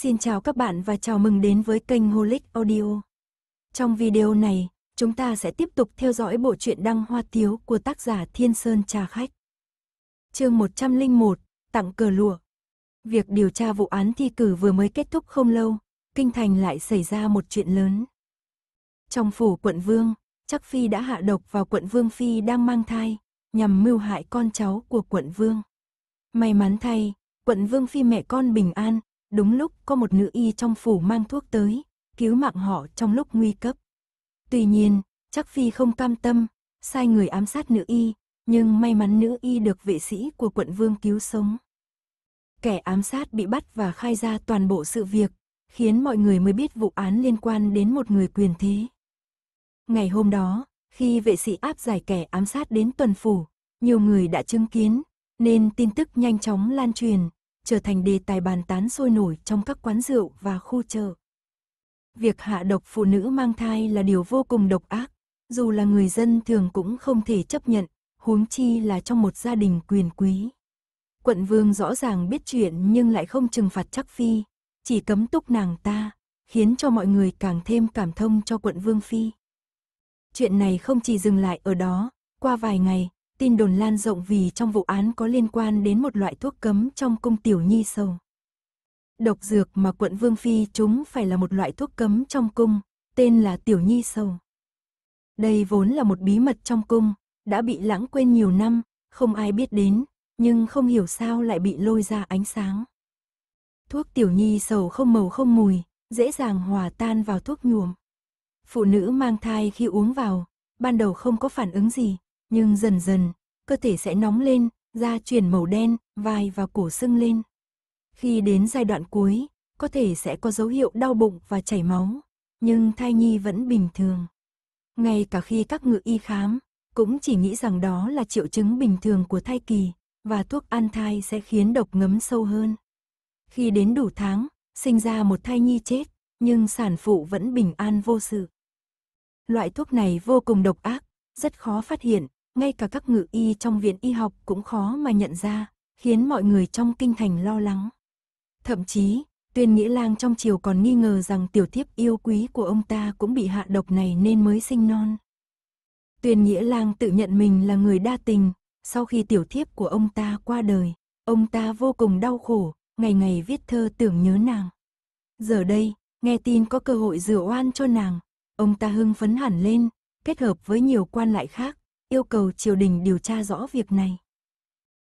Xin chào các bạn và chào mừng đến với kênh Holic Audio. Trong video này, chúng ta sẽ tiếp tục theo dõi bộ truyện Đăng Hoa Tiếu của tác giả Thiên Sơn Trà Khách. Chương 101, Tặng cờ lụa. Việc điều tra vụ án thi cử vừa mới kết thúc không lâu, kinh thành lại xảy ra một chuyện lớn. Trong phủ quận Vương, chắc Phi đã hạ độc vào quận Vương Phi đang mang thai, nhằm mưu hại con cháu của quận Vương. May mắn thay, quận Vương Phi mẹ con bình an, Đúng lúc có một nữ y trong phủ mang thuốc tới, cứu mạng họ trong lúc nguy cấp. Tuy nhiên, chắc Phi không cam tâm, sai người ám sát nữ y, nhưng may mắn nữ y được vệ sĩ của quận vương cứu sống. Kẻ ám sát bị bắt và khai ra toàn bộ sự việc, khiến mọi người mới biết vụ án liên quan đến một người quyền thế. Ngày hôm đó, khi vệ sĩ áp giải kẻ ám sát đến tuần phủ, nhiều người đã chứng kiến, nên tin tức nhanh chóng lan truyền, trở thành đề tài bàn tán sôi nổi trong các quán rượu và khu chợ. Việc hạ độc phụ nữ mang thai là điều vô cùng độc ác, dù là người dân thường cũng không thể chấp nhận, huống chi là trong một gia đình quyền quý. Quận vương rõ ràng biết chuyện nhưng lại không trừng phạt chắc phi, chỉ cấm túc nàng ta, khiến cho mọi người càng thêm cảm thông cho quận vương phi. Chuyện này không chỉ dừng lại ở đó, qua vài ngày, tin đồn lan rộng vì trong vụ án có liên quan đến một loại thuốc cấm trong cung tiểu nhi sầu. Độc dược mà quận Vương Phi chúng phải là một loại thuốc cấm trong cung, tên là tiểu nhi sầu. Đây vốn là một bí mật trong cung, đã bị lãng quên nhiều năm, không ai biết đến, nhưng không hiểu sao lại bị lôi ra ánh sáng. Thuốc tiểu nhi sầu không màu không mùi, dễ dàng hòa tan vào thuốc nhuộm. Phụ nữ mang thai khi uống vào, ban đầu không có phản ứng gì, nhưng dần dần, cơ thể sẽ nóng lên, da chuyển màu đen, vai và cổ sưng lên. Khi đến giai đoạn cuối, có thể sẽ có dấu hiệu đau bụng và chảy máu, nhưng thai nhi vẫn bình thường. Ngay cả khi các ngự y khám, cũng chỉ nghĩ rằng đó là triệu chứng bình thường của thai kỳ và thuốc an thai sẽ khiến độc ngấm sâu hơn. Khi đến đủ tháng, sinh ra một thai nhi chết, nhưng sản phụ vẫn bình an vô sự. Loại thuốc này vô cùng độc ác, rất khó phát hiện, ngay cả các ngự y trong viện y học cũng khó mà nhận ra, khiến mọi người trong kinh thành lo lắng. Thậm chí, tuyên nghĩa lang trong chiều còn nghi ngờ rằng tiểu thiếp yêu quý của ông ta cũng bị hạ độc này nên mới sinh non. Tuyên nghĩa lang tự nhận mình là người đa tình, sau khi tiểu thiếp của ông ta qua đời, ông ta vô cùng đau khổ, ngày ngày viết thơ tưởng nhớ nàng. Giờ đây, nghe tin có cơ hội rửa oan cho nàng, ông ta hưng phấn hẳn lên, kết hợp với nhiều quan lại khác, yêu cầu triều đình điều tra rõ việc này.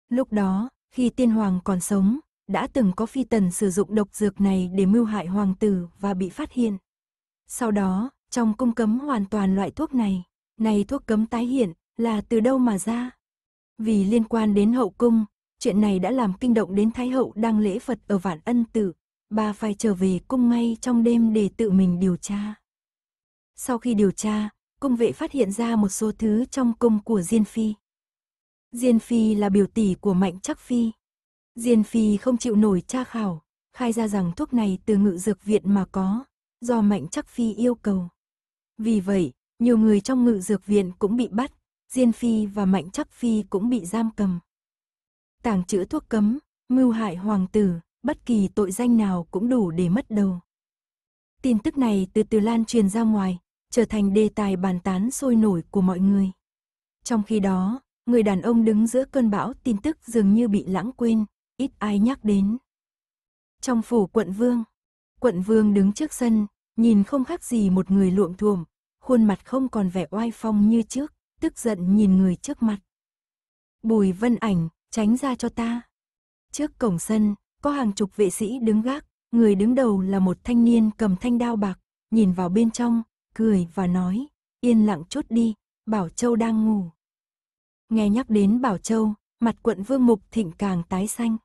Lúc đó, khi tiên hoàng còn sống, đã từng có phi tần sử dụng độc dược này để mưu hại hoàng tử và bị phát hiện. Sau đó, trong cung cấm hoàn toàn loại thuốc này, này thuốc cấm tái hiện là từ đâu mà ra? Vì liên quan đến hậu cung, chuyện này đã làm kinh động đến Thái hậu đang lễ Phật ở Vạn Ân Tử, bà phải trở về cung ngay trong đêm để tự mình điều tra. Sau khi điều tra, cung vệ phát hiện ra một số thứ trong cung của Diên Phi. Diên Phi là biểu tỷ của Mạnh Trắc Phi. Diên Phi không chịu nổi tra khảo, khai ra rằng thuốc này từ ngự dược viện mà có, do Mạnh Trắc Phi yêu cầu. Vì vậy, nhiều người trong ngự dược viện cũng bị bắt, Diên Phi và Mạnh Trắc Phi cũng bị giam cầm. Tàng trữ thuốc cấm, mưu hại hoàng tử, bất kỳ tội danh nào cũng đủ để mất đầu. Tin tức này từ từ lan truyền ra ngoài, trở thành đề tài bàn tán sôi nổi của mọi người. Trong khi đó, người đàn ông đứng giữa cơn bão tin tức dường như bị lãng quên, ít ai nhắc đến. Trong phủ quận vương, quận vương đứng trước sân, nhìn không khác gì một người luộm thuộm, khuôn mặt không còn vẻ oai phong như trước, tức giận nhìn người trước mặt. Bùi vân ảnh, tránh ra cho ta. Trước cổng sân, có hàng chục vệ sĩ đứng gác, người đứng đầu là một thanh niên cầm thanh đao bạc, nhìn vào bên trong, cười và nói, yên lặng chút đi, Bảo Châu đang ngủ. Nghe nhắc đến Bảo Châu, mặt quận vương mục thịnh càng tái xanh.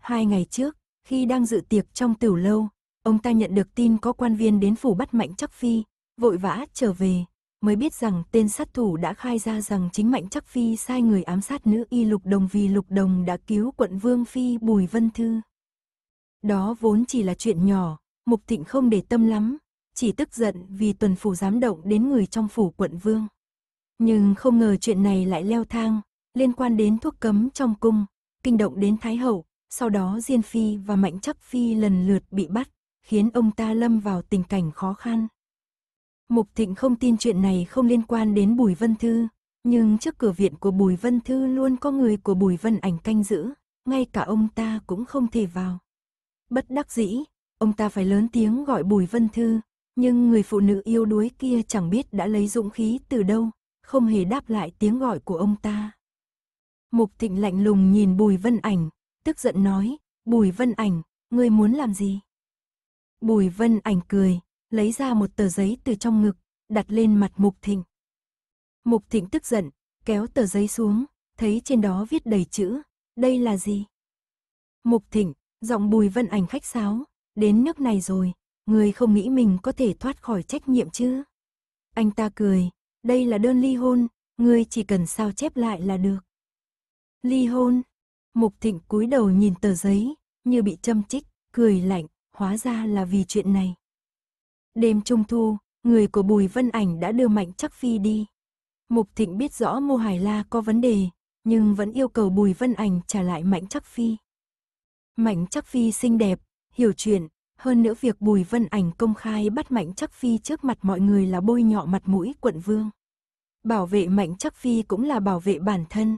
Hai ngày trước, khi đang dự tiệc trong tiểu lâu, ông ta nhận được tin có quan viên đến phủ bắt Mạnh Chắc Phi, vội vã trở về, mới biết rằng tên sát thủ đã khai ra rằng chính Mạnh Chắc Phi sai người ám sát nữ y Lục Đồng vì Lục Đồng đã cứu quận Vương Phi Bùi Vân Thư. Đó vốn chỉ là chuyện nhỏ, Mục Thịnh không để tâm lắm, chỉ tức giận vì tuần phủ dám động đến người trong phủ quận vương. Nhưng không ngờ chuyện này lại leo thang, liên quan đến thuốc cấm trong cung, kinh động đến Thái Hậu, sau đó Diên Phi và Mạnh Chắc Phi lần lượt bị bắt, khiến ông ta lâm vào tình cảnh khó khăn. Mục Thịnh không tin chuyện này không liên quan đến Bùi Vân Thư, nhưng trước cửa viện của Bùi Vân Thư luôn có người của Bùi Vân Ảnh canh giữ, ngay cả ông ta cũng không thể vào. Bất đắc dĩ, ông ta phải lớn tiếng gọi Bùi Vân Thư, nhưng người phụ nữ yêu đuối kia chẳng biết đã lấy dũng khí từ đâu, không hề đáp lại tiếng gọi của ông ta. Mục Thịnh lạnh lùng nhìn Bùi Vân Ảnh, tức giận nói, Bùi Vân Ảnh, ngươi muốn làm gì? Bùi Vân Ảnh cười, lấy ra một tờ giấy từ trong ngực, đặt lên mặt Mục Thịnh. Mục Thịnh tức giận, kéo tờ giấy xuống, thấy trên đó viết đầy chữ, đây là gì? Mục Thịnh, giọng Bùi Vân Ảnh khách sáo, đến nước này rồi, Người không nghĩ mình có thể thoát khỏi trách nhiệm chứ? Anh ta cười, đây là đơn ly hôn, người chỉ cần sao chép lại là được. Ly hôn, Mục Thịnh cúi đầu nhìn tờ giấy, như bị châm chích, cười lạnh, hóa ra là vì chuyện này. Đêm trung thu, người của Bùi Vân Ảnh đã đưa Mạnh Chắc Phi đi. Mục Thịnh biết rõ Mô Hải La có vấn đề, nhưng vẫn yêu cầu Bùi Vân Ảnh trả lại Mạnh Chắc Phi. Mạnh Chắc Phi xinh đẹp, hiểu chuyện, hơn nữa việc Bùi Vân Ảnh công khai bắt Mạnh Chắc Phi trước mặt mọi người là bôi nhọ mặt mũi quận vương. Bảo vệ Mạnh Chắc Phi cũng là bảo vệ bản thân.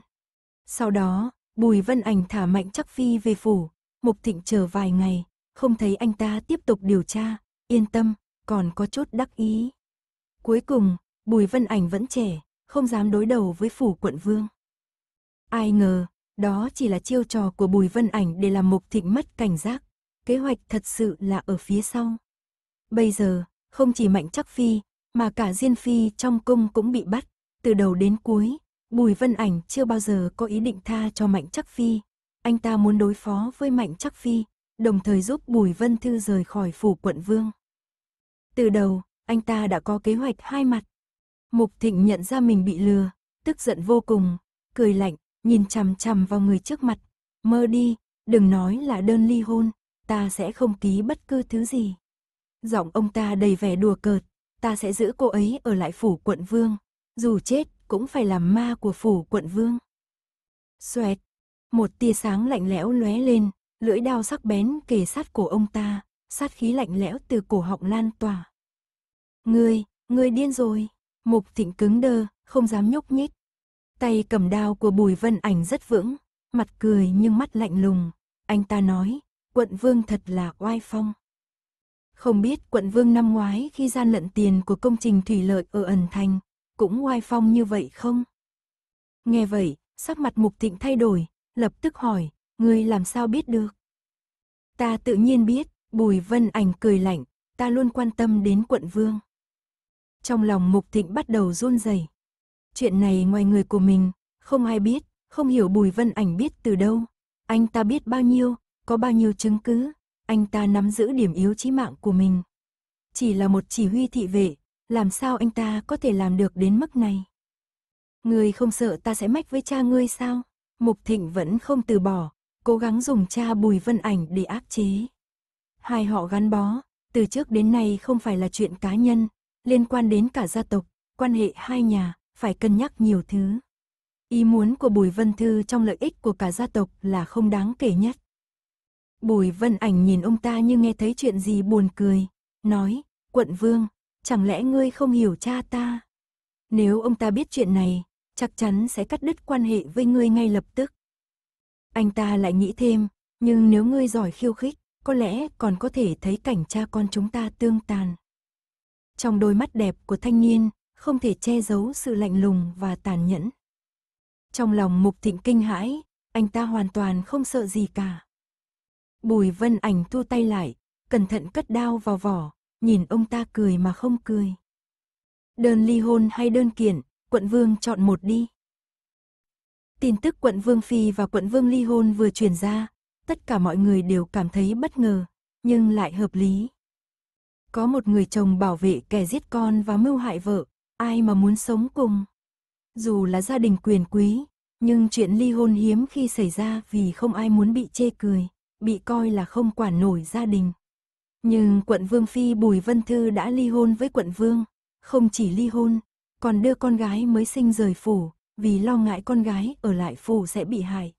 Sau đó, Bùi Vân Ảnh thả Mạnh Chắc Phi về phủ, Mục Thịnh chờ vài ngày, không thấy anh ta tiếp tục điều tra, yên tâm, còn có chút đắc ý. Cuối cùng, Bùi Vân Ảnh vẫn trẻ, không dám đối đầu với phủ quận vương. Ai ngờ, đó chỉ là chiêu trò của Bùi Vân Ảnh để làm Mục Thịnh mất cảnh giác, kế hoạch thật sự là ở phía sau. Bây giờ, không chỉ Mạnh Chắc Phi, mà cả Diên Phi trong cung cũng bị bắt, từ đầu đến cuối, Bùi Vân Ảnh chưa bao giờ có ý định tha cho Mạnh Chắc Phi. Anh ta muốn đối phó với Mạnh Chắc Phi, đồng thời giúp Bùi Vân Thư rời khỏi phủ quận vương. Từ đầu, anh ta đã có kế hoạch hai mặt. Mục Thịnh nhận ra mình bị lừa, tức giận vô cùng, cười lạnh, nhìn chằm chằm vào người trước mặt. Mơ đi, đừng nói là đơn ly hôn, ta sẽ không ký bất cứ thứ gì. Giọng ông ta đầy vẻ đùa cợt, ta sẽ giữ cô ấy ở lại phủ quận vương, dù chết cũng phải làm ma của phủ quận vương. Xoẹt, một tia sáng lạnh lẽo lóe lên, lưỡi đao sắc bén kề sát cổ ông ta, sát khí lạnh lẽo từ cổ họng lan tỏa. Ngươi, ngươi điên rồi, mục thịnh cứng đơ, không dám nhúc nhích. Tay cầm đao của bùi vân ảnh rất vững, mặt cười nhưng mắt lạnh lùng, anh ta nói, quận vương thật là oai phong. Không biết quận vương năm ngoái khi gian lận tiền của công trình thủy lợi ở ẩn thành, cũng oai phong như vậy không? Nghe vậy, sắc mặt mục thịnh thay đổi, lập tức hỏi, ngươi làm sao biết được? Ta tự nhiên biết, bùi vân ảnh cười lạnh, ta luôn quan tâm đến quận vương. Trong lòng mục thịnh bắt đầu run rẩy. Chuyện này ngoài người của mình, không ai biết, không hiểu bùi vân ảnh biết từ đâu. Anh ta biết bao nhiêu, có bao nhiêu chứng cứ, anh ta nắm giữ điểm yếu chí mạng của mình. Chỉ là một chỉ huy thị vệ, làm sao anh ta có thể làm được đến mức này? người không sợ ta sẽ mách với cha ngươi sao? Mục Thịnh vẫn không từ bỏ, cố gắng dùng cha Bùi Vân Ảnh để áp chế. Hai họ gắn bó, từ trước đến nay không phải là chuyện cá nhân, liên quan đến cả gia tộc, quan hệ hai nhà, phải cân nhắc nhiều thứ. Ý muốn của Bùi Vân Thư trong lợi ích của cả gia tộc là không đáng kể nhất. Bùi Vân Ảnh nhìn ông ta như nghe thấy chuyện gì buồn cười, nói, quận vương, chẳng lẽ ngươi không hiểu cha ta? Nếu ông ta biết chuyện này, chắc chắn sẽ cắt đứt quan hệ với ngươi ngay lập tức. Anh ta lại nghĩ thêm, nhưng nếu ngươi giỏi khiêu khích, có lẽ còn có thể thấy cảnh cha con chúng ta tương tàn. Trong đôi mắt đẹp của thanh niên, không thể che giấu sự lạnh lùng và tàn nhẫn. Trong lòng Mục Thịnh kinh hãi, anh ta hoàn toàn không sợ gì cả. Bùi vân ảnh thu tay lại, cẩn thận cất đao vào vỏ, nhìn ông ta cười mà không cười. Đơn ly hôn hay đơn kiện, quận vương chọn một đi. Tin tức quận vương phi và quận vương ly hôn vừa truyền ra, tất cả mọi người đều cảm thấy bất ngờ, nhưng lại hợp lý. Có một người chồng bảo vệ kẻ giết con và mưu hại vợ, ai mà muốn sống cùng. Dù là gia đình quyền quý, nhưng chuyện ly hôn hiếm khi xảy ra vì không ai muốn bị chê cười bị coi là không quản nổi gia đình. Nhưng quận vương phi Bùi Vân Thư đã ly hôn với quận vương, không chỉ ly hôn, còn đưa con gái mới sinh rời phủ, vì lo ngại con gái ở lại phủ sẽ bị hại.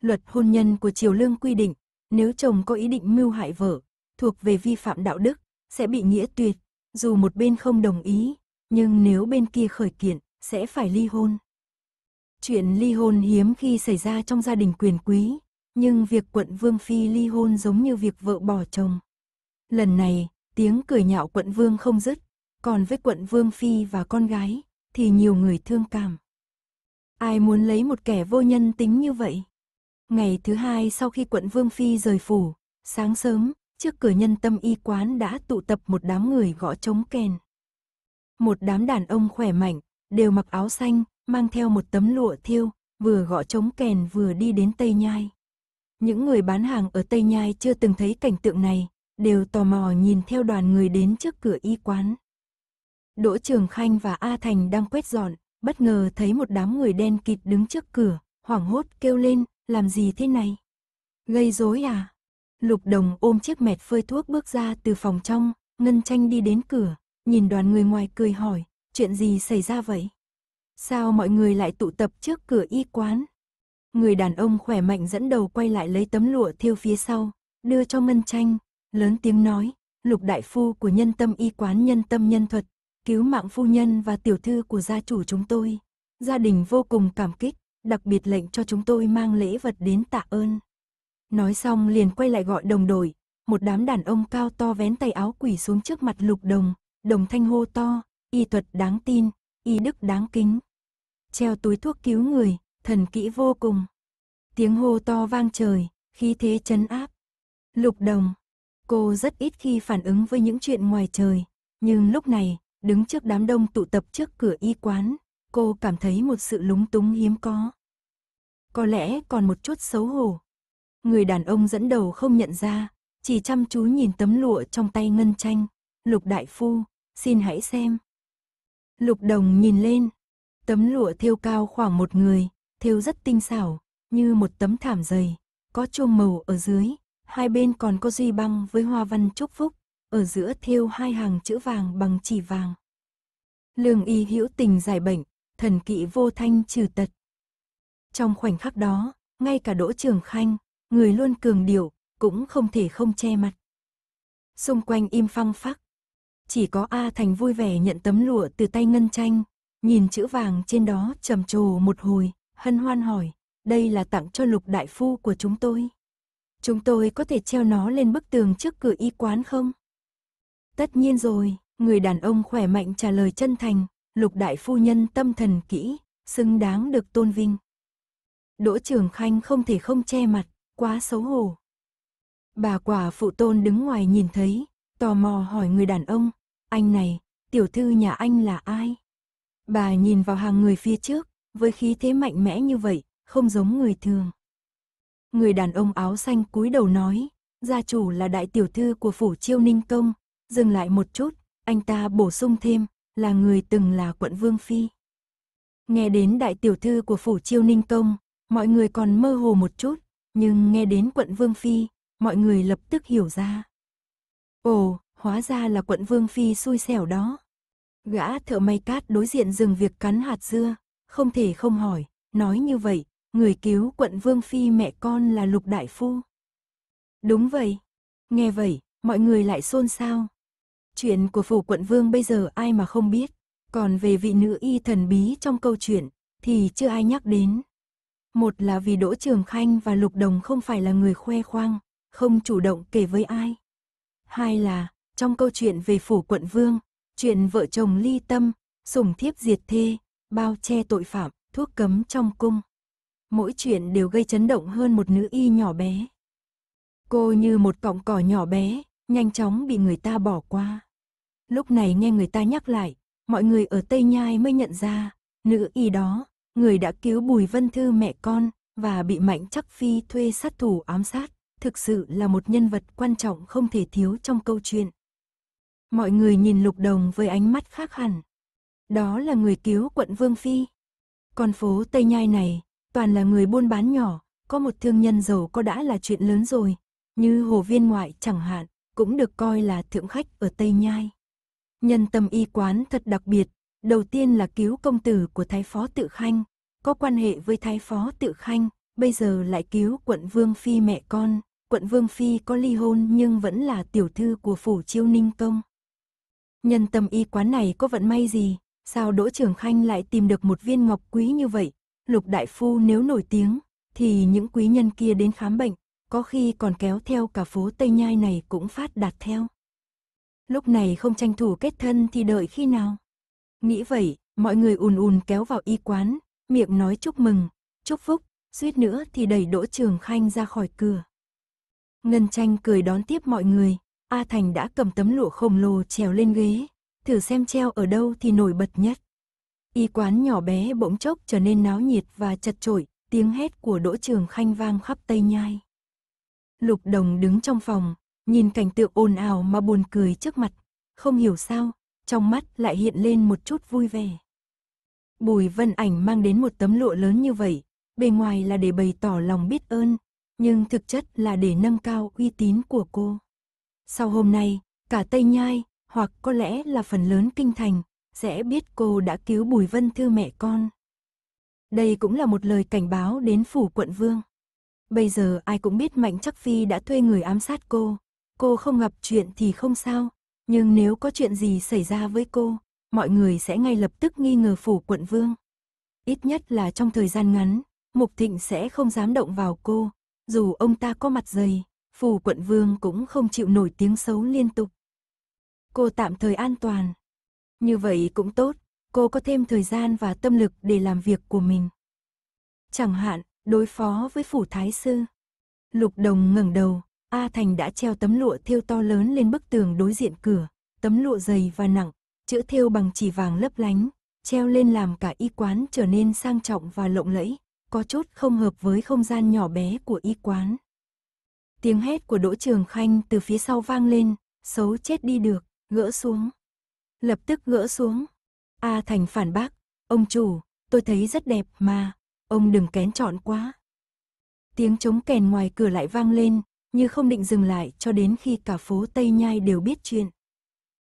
Luật hôn nhân của Triều Lương quy định, nếu chồng có ý định mưu hại vợ, thuộc về vi phạm đạo đức, sẽ bị nghĩa tuyệt, dù một bên không đồng ý, nhưng nếu bên kia khởi kiện, sẽ phải ly hôn. Chuyện ly hôn hiếm khi xảy ra trong gia đình quyền quý, nhưng việc quận Vương Phi ly hôn giống như việc vợ bỏ chồng. Lần này, tiếng cười nhạo quận Vương không dứt, còn với quận Vương Phi và con gái, thì nhiều người thương cảm. Ai muốn lấy một kẻ vô nhân tính như vậy? Ngày thứ hai sau khi quận Vương Phi rời phủ, sáng sớm, trước cửa nhân tâm y quán đã tụ tập một đám người gõ trống kèn. Một đám đàn ông khỏe mạnh, đều mặc áo xanh, mang theo một tấm lụa thiêu, vừa gõ trống kèn vừa đi đến Tây Nhai. Những người bán hàng ở Tây Nhai chưa từng thấy cảnh tượng này, đều tò mò nhìn theo đoàn người đến trước cửa y quán. Đỗ Trường Khanh và A Thành đang quét dọn, bất ngờ thấy một đám người đen kịt đứng trước cửa, hoảng hốt kêu lên, làm gì thế này? Gây rối à? Lục Đồng ôm chiếc mẹt phơi thuốc bước ra từ phòng trong, Ngân Tranh đi đến cửa, nhìn đoàn người ngoài cười hỏi, chuyện gì xảy ra vậy? Sao mọi người lại tụ tập trước cửa y quán? người đàn ông khỏe mạnh dẫn đầu quay lại lấy tấm lụa thiêu phía sau, đưa cho Mân Tranh, lớn tiếng nói, lục đại phu của nhân tâm y quán nhân tâm nhân thuật, cứu mạng phu nhân và tiểu thư của gia chủ chúng tôi. Gia đình vô cùng cảm kích, đặc biệt lệnh cho chúng tôi mang lễ vật đến tạ ơn. Nói xong liền quay lại gọi đồng đội, một đám đàn ông cao to vén tay áo quỷ xuống trước mặt lục đồng, đồng thanh hô to, y thuật đáng tin, y đức đáng kính. Treo túi thuốc cứu người, thần kỹ vô cùng. Tiếng hô to vang trời, khí thế chấn áp. Lục đồng, cô rất ít khi phản ứng với những chuyện ngoài trời, nhưng lúc này, đứng trước đám đông tụ tập trước cửa y quán, cô cảm thấy một sự lúng túng hiếm có. Có lẽ còn một chút xấu hổ. Người đàn ông dẫn đầu không nhận ra, chỉ chăm chú nhìn tấm lụa trong tay ngân tranh. Lục đại phu, xin hãy xem. Lục đồng nhìn lên, tấm lụa thêu cao khoảng một người, thêu rất tinh xảo, như một tấm thảm dày, có chuông màu ở dưới, hai bên còn có duy băng với hoa văn chúc phúc, ở giữa thêu hai hàng chữ vàng bằng chỉ vàng. Lương y hữu tình giải bệnh, thần kỵ vô thanh trừ tật. Trong khoảnh khắc đó, ngay cả Đỗ Trường Khanh, người luôn cường điệu, cũng không thể không che mặt. Xung quanh im phăng phắc. Chỉ có A Thành vui vẻ nhận tấm lụa từ tay Ngân Tranh, nhìn chữ vàng trên đó trầm trồ một hồi, hân hoan hỏi, đây là tặng cho lục đại phu của chúng tôi. Chúng tôi có thể treo nó lên bức tường trước cửa y quán không? Tất nhiên rồi, người đàn ông khỏe mạnh trả lời chân thành, lục đại phu nhân tâm thần kỹ, xứng đáng được tôn vinh. Đỗ Trường Khanh không thể không che mặt, quá xấu hổ. Bà quả phụ tôn đứng ngoài nhìn thấy, tò mò hỏi người đàn ông, anh này, tiểu thư nhà anh là ai? Bà nhìn vào hàng người phía trước, với khí thế mạnh mẽ như vậy, không giống người thường. Người đàn ông áo xanh cúi đầu nói, gia chủ là đại tiểu thư của phủ chiêu ninh công, dừng lại một chút, anh ta bổ sung thêm, là người từng là quận Vương Phi. Nghe đến đại tiểu thư của phủ chiêu ninh công, mọi người còn mơ hồ một chút, nhưng nghe đến quận Vương Phi, mọi người lập tức hiểu ra. Ồ, hóa ra là quận Vương Phi xui xẻo đó. Gã thợ may cát đối diện dừng việc cắn hạt dưa, không thể không hỏi, nói như vậy, người cứu quận Vương Phi mẹ con là Lục Đại Phu. Đúng vậy, nghe vậy, mọi người lại xôn xao. Chuyện của phủ quận Vương bây giờ ai mà không biết, còn về vị nữ y thần bí trong câu chuyện, thì chưa ai nhắc đến. Một là vì Đỗ Trường Khanh và Lục Đồng không phải là người khoe khoang, không chủ động kể với ai. Hai là, trong câu chuyện về phủ quận Vương, chuyện vợ chồng ly tâm, sủng thiếp diệt thê, bao che tội phạm, thuốc cấm trong cung. Mỗi chuyện đều gây chấn động hơn một nữ y nhỏ bé. Cô như một cọng cỏ nhỏ bé, nhanh chóng bị người ta bỏ qua. Lúc này nghe người ta nhắc lại, mọi người ở Tây Nhai mới nhận ra, nữ y đó, người đã cứu Bùi Vân Thư mẹ con, và bị Mạnh Chắc Phi thuê sát thủ ám sát, thực sự là một nhân vật quan trọng không thể thiếu trong câu chuyện. Mọi người nhìn Lục Đồng với ánh mắt khác hẳn đó là người cứu quận Vương Phi. Con phố Tây Nhai này, toàn là người buôn bán nhỏ, có một thương nhân giàu có đã là chuyện lớn rồi, như Hồ Viên Ngoại chẳng hạn, cũng được coi là thượng khách ở Tây Nhai. Nhân tâm y quán thật đặc biệt, đầu tiên là cứu công tử của Thái Phó Tự Khanh, có quan hệ với Thái Phó Tự Khanh, bây giờ lại cứu quận Vương Phi mẹ con, quận Vương Phi có ly hôn nhưng vẫn là tiểu thư của phủ chiêu ninh công. Nhân tâm y quán này có vận may gì, Sao Đỗ Trường Khanh lại tìm được một viên ngọc quý như vậy? Lục Đại Phu nếu nổi tiếng, thì những quý nhân kia đến khám bệnh, có khi còn kéo theo cả phố Tây Nhai này cũng phát đạt theo. Lúc này không tranh thủ kết thân thì đợi khi nào? Nghĩ vậy, mọi người ùn ùn kéo vào y quán, miệng nói chúc mừng, chúc phúc, suýt nữa thì đẩy Đỗ Trường Khanh ra khỏi cửa. Ngân Tranh cười đón tiếp mọi người, A Thành đã cầm tấm lụa khổng lồ trèo lên ghế, thử xem treo ở đâu thì nổi bật nhất. Y quán nhỏ bé bỗng chốc trở nên náo nhiệt và chật chội, tiếng hét của Đỗ Trường Khanh vang khắp Tây Nhai. Lục Đồng đứng trong phòng, nhìn cảnh tượng ồn ào mà buồn cười trước mặt, không hiểu sao, trong mắt lại hiện lên một chút vui vẻ. Bùi Vân Ảnh mang đến một tấm lụa lớn như vậy, bề ngoài là để bày tỏ lòng biết ơn, nhưng thực chất là để nâng cao uy tín của cô. Sau hôm nay, cả Tây Nhai, hoặc có lẽ là phần lớn kinh thành, sẽ biết cô đã cứu Bùi Vân Thư mẹ con. Đây cũng là một lời cảnh báo đến phủ quận vương. Bây giờ ai cũng biết Mạnh Chắc Phi đã thuê người ám sát cô. Cô không gặp chuyện thì không sao, nhưng nếu có chuyện gì xảy ra với cô, mọi người sẽ ngay lập tức nghi ngờ phủ quận vương. Ít nhất là trong thời gian ngắn, Mục Thịnh sẽ không dám động vào cô, dù ông ta có mặt dày, phủ quận vương cũng không chịu nổi tiếng xấu liên tục cô tạm thời an toàn. Như vậy cũng tốt, cô có thêm thời gian và tâm lực để làm việc của mình. Chẳng hạn, đối phó với phủ thái sư. Lục đồng ngẩng đầu, A Thành đã treo tấm lụa thêu to lớn lên bức tường đối diện cửa, tấm lụa dày và nặng, chữ thêu bằng chỉ vàng lấp lánh, treo lên làm cả y quán trở nên sang trọng và lộng lẫy, có chút không hợp với không gian nhỏ bé của y quán. Tiếng hét của Đỗ Trường Khanh từ phía sau vang lên, xấu chết đi được gỡ xuống. Lập tức gỡ xuống. A Thành phản bác, ông chủ, tôi thấy rất đẹp mà, ông đừng kén chọn quá. Tiếng trống kèn ngoài cửa lại vang lên, như không định dừng lại cho đến khi cả phố Tây Nhai đều biết chuyện.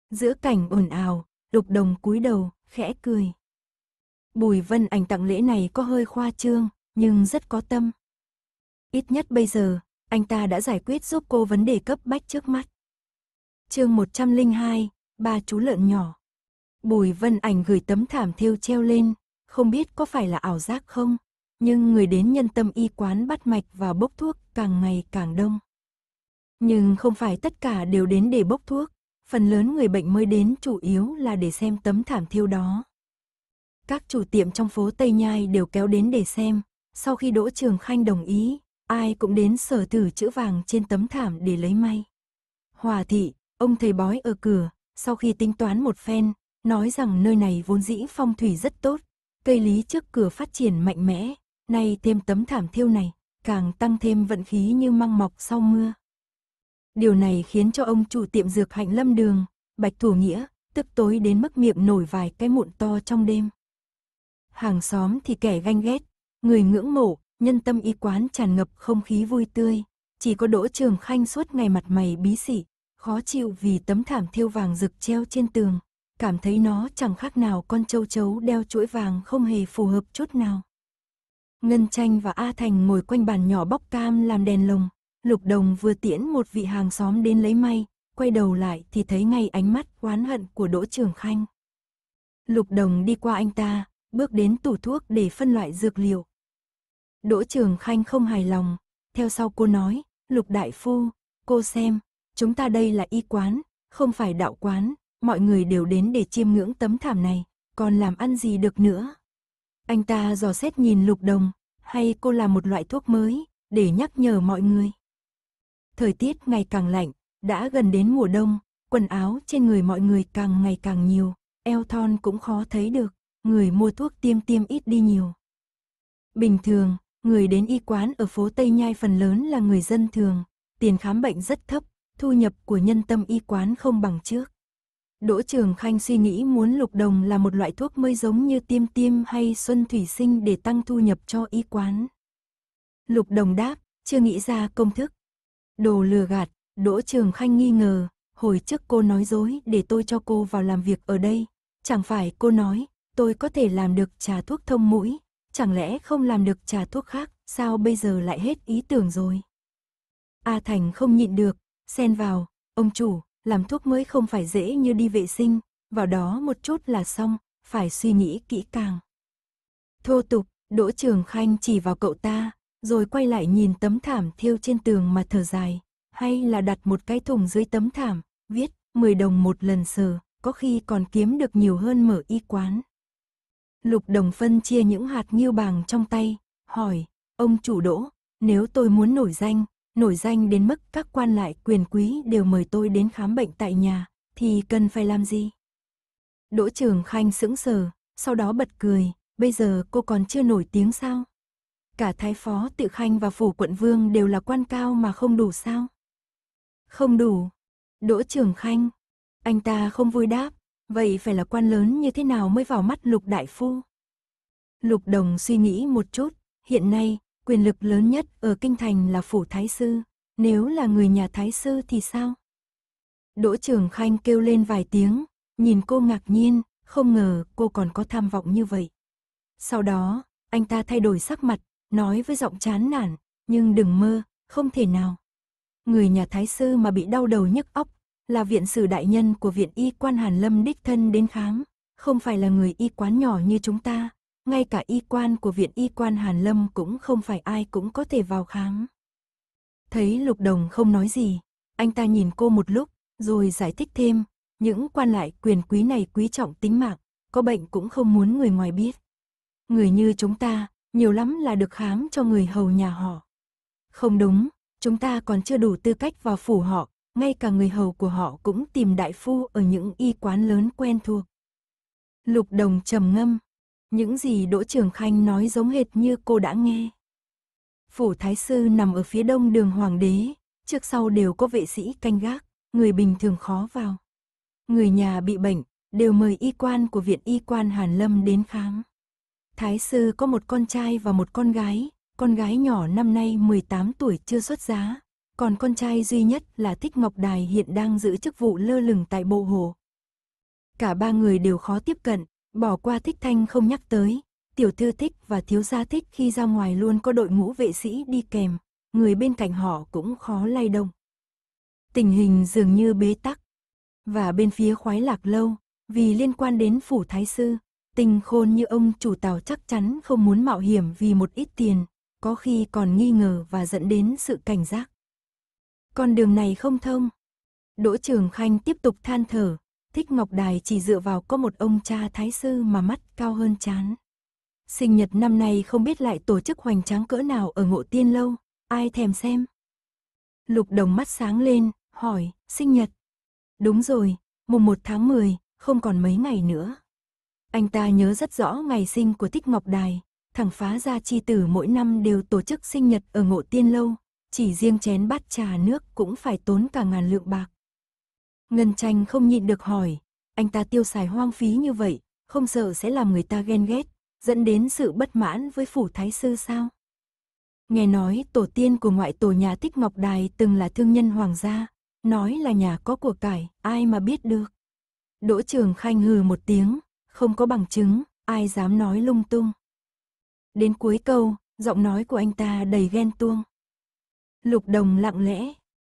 Giữa cảnh ồn ào, lục đồng cúi đầu, khẽ cười. Bùi Vân Ảnh tặng lễ này có hơi khoa trương, nhưng rất có tâm. Ít nhất bây giờ, anh ta đã giải quyết giúp cô vấn đề cấp bách trước mắt chương 102, ba chú lợn nhỏ. Bùi Vân Ảnh gửi tấm thảm thiêu treo lên, không biết có phải là ảo giác không, nhưng người đến nhân tâm y quán bắt mạch và bốc thuốc càng ngày càng đông. Nhưng không phải tất cả đều đến để bốc thuốc, phần lớn người bệnh mới đến chủ yếu là để xem tấm thảm thiêu đó. Các chủ tiệm trong phố Tây Nhai đều kéo đến để xem, sau khi Đỗ Trường Khanh đồng ý, ai cũng đến sở thử chữ vàng trên tấm thảm để lấy may. Hòa thị, Ông thầy bói ở cửa, sau khi tính toán một phen, nói rằng nơi này vốn dĩ phong thủy rất tốt, cây lý trước cửa phát triển mạnh mẽ, nay thêm tấm thảm thiêu này, càng tăng thêm vận khí như măng mọc sau mưa. Điều này khiến cho ông chủ tiệm dược hạnh lâm đường, Bạch Thủ Nghĩa, tức tối đến mức miệng nổi vài cái mụn to trong đêm. Hàng xóm thì kẻ ganh ghét, người ngưỡng mộ, nhân tâm y quán tràn ngập không khí vui tươi, chỉ có Đỗ Trường Khanh suốt ngày mặt mày bí xỉ, khó chịu vì tấm thảm thiêu vàng rực treo trên tường, cảm thấy nó chẳng khác nào con châu chấu đeo chuỗi vàng không hề phù hợp chút nào. Ngân Tranh và A Thành ngồi quanh bàn nhỏ bóc cam làm đèn lồng, Lục Đồng vừa tiễn một vị hàng xóm đến lấy may, quay đầu lại thì thấy ngay ánh mắt oán hận của Đỗ Trường Khanh. Lục Đồng đi qua anh ta, bước đến tủ thuốc để phân loại dược liệu. Đỗ Trường Khanh không hài lòng, theo sau cô nói, Lục Đại Phu, cô xem, chúng ta đây là y quán, không phải đạo quán, mọi người đều đến để chiêm ngưỡng tấm thảm này, còn làm ăn gì được nữa. Anh ta dò xét nhìn lục đồng, hay cô làm một loại thuốc mới, để nhắc nhở mọi người. Thời tiết ngày càng lạnh, đã gần đến mùa đông, quần áo trên người mọi người càng ngày càng nhiều, eo thon cũng khó thấy được, người mua thuốc tiêm tiêm ít đi nhiều. Bình thường, người đến y quán ở phố Tây Nhai phần lớn là người dân thường, tiền khám bệnh rất thấp, thu nhập của nhân tâm y quán không bằng trước. Đỗ Trường Khanh suy nghĩ muốn lục đồng là một loại thuốc mới giống như tiêm tiêm hay xuân thủy sinh để tăng thu nhập cho y quán. Lục đồng đáp, chưa nghĩ ra công thức. Đồ lừa gạt, Đỗ Trường Khanh nghi ngờ, hồi trước cô nói dối để tôi cho cô vào làm việc ở đây. Chẳng phải cô nói, tôi có thể làm được trà thuốc thông mũi, chẳng lẽ không làm được trà thuốc khác, sao bây giờ lại hết ý tưởng rồi? A Thành không nhịn được, xen vào, ông chủ, làm thuốc mới không phải dễ như đi vệ sinh, vào đó một chút là xong, phải suy nghĩ kỹ càng. Thô tục, Đỗ Trường Khanh chỉ vào cậu ta, rồi quay lại nhìn tấm thảm thiêu trên tường mà thở dài, hay là đặt một cái thùng dưới tấm thảm, viết 10 đồng một lần sờ, có khi còn kiếm được nhiều hơn mở y quán. Lục Đồng phân chia những hạt nghiêu bàng trong tay, hỏi, ông chủ đỗ, nếu tôi muốn nổi danh, nổi danh đến mức các quan lại quyền quý đều mời tôi đến khám bệnh tại nhà, thì cần phải làm gì? Đỗ Trường Khanh sững sờ, sau đó bật cười, bây giờ cô còn chưa nổi tiếng sao? Cả thái phó tự khanh và phủ quận vương đều là quan cao mà không đủ sao? Không đủ. Đỗ Trường Khanh. Anh ta không vui đáp, vậy phải là quan lớn như thế nào mới vào mắt lục đại phu? Lục đồng suy nghĩ một chút, hiện nay quyền lực lớn nhất ở kinh thành là phủ thái sư, nếu là người nhà thái sư thì sao? Đỗ Trường Khanh kêu lên vài tiếng, nhìn cô ngạc nhiên, không ngờ cô còn có tham vọng như vậy. Sau đó, anh ta thay đổi sắc mặt, nói với giọng chán nản, nhưng đừng mơ, không thể nào. Người nhà thái sư mà bị đau đầu nhức óc, là viện sử đại nhân của viện y quan Hàn Lâm đích thân đến khám, không phải là người y quán nhỏ như chúng ta, ngay cả y quan của viện y quan Hàn Lâm cũng không phải ai cũng có thể vào khám. Thấy Lục Đồng không nói gì, anh ta nhìn cô một lúc, rồi giải thích thêm, những quan lại quyền quý này quý trọng tính mạng, có bệnh cũng không muốn người ngoài biết. Người như chúng ta, nhiều lắm là được khám cho người hầu nhà họ. Không đúng, chúng ta còn chưa đủ tư cách vào phủ họ, ngay cả người hầu của họ cũng tìm đại phu ở những y quán lớn quen thuộc. Lục Đồng trầm ngâm, những gì Đỗ Trường Khanh nói giống hệt như cô đã nghe. Phủ Thái Sư nằm ở phía đông đường Hoàng đế, trước sau đều có vệ sĩ canh gác, người bình thường khó vào. Người nhà bị bệnh, đều mời y quan của Viện Y quan Hàn Lâm đến khám. Thái Sư có một con trai và một con gái, con gái nhỏ năm nay 18 tuổi chưa xuất giá, còn con trai duy nhất là Thích Ngọc Đài hiện đang giữ chức vụ lơ lửng tại bộ hồ. Cả ba người đều khó tiếp cận, Bỏ qua thích thanh không nhắc tới, tiểu thư thích và thiếu gia thích khi ra ngoài luôn có đội ngũ vệ sĩ đi kèm, người bên cạnh họ cũng khó lay động. Tình hình dường như bế tắc. Và bên phía khoái lạc lâu, vì liên quan đến phủ thái sư, tình khôn như ông chủ tàu chắc chắn không muốn mạo hiểm vì một ít tiền, có khi còn nghi ngờ và dẫn đến sự cảnh giác. Con đường này không thông. Đỗ Trường Khanh tiếp tục than thở, Thích Ngọc Đài chỉ dựa vào có một ông cha thái sư mà mắt cao hơn chán. Sinh nhật năm nay không biết lại tổ chức hoành tráng cỡ nào ở ngộ tiên lâu, ai thèm xem. Lục đồng mắt sáng lên, hỏi, sinh nhật. Đúng rồi, mùng 1 tháng 10, không còn mấy ngày nữa. Anh ta nhớ rất rõ ngày sinh của Thích Ngọc Đài, thẳng phá gia chi tử mỗi năm đều tổ chức sinh nhật ở ngộ tiên lâu, chỉ riêng chén bát trà nước cũng phải tốn cả ngàn lượng bạc. Ngân tranh không nhịn được hỏi, anh ta tiêu xài hoang phí như vậy, không sợ sẽ làm người ta ghen ghét, dẫn đến sự bất mãn với phủ thái sư sao? Nghe nói tổ tiên của ngoại tổ nhà Tích Ngọc Đài từng là thương nhân hoàng gia, nói là nhà có của cải, ai mà biết được. Đỗ Trường Khanh hừ một tiếng, không có bằng chứng, ai dám nói lung tung. Đến cuối câu, giọng nói của anh ta đầy ghen tuông. Lục Đồng lặng lẽ,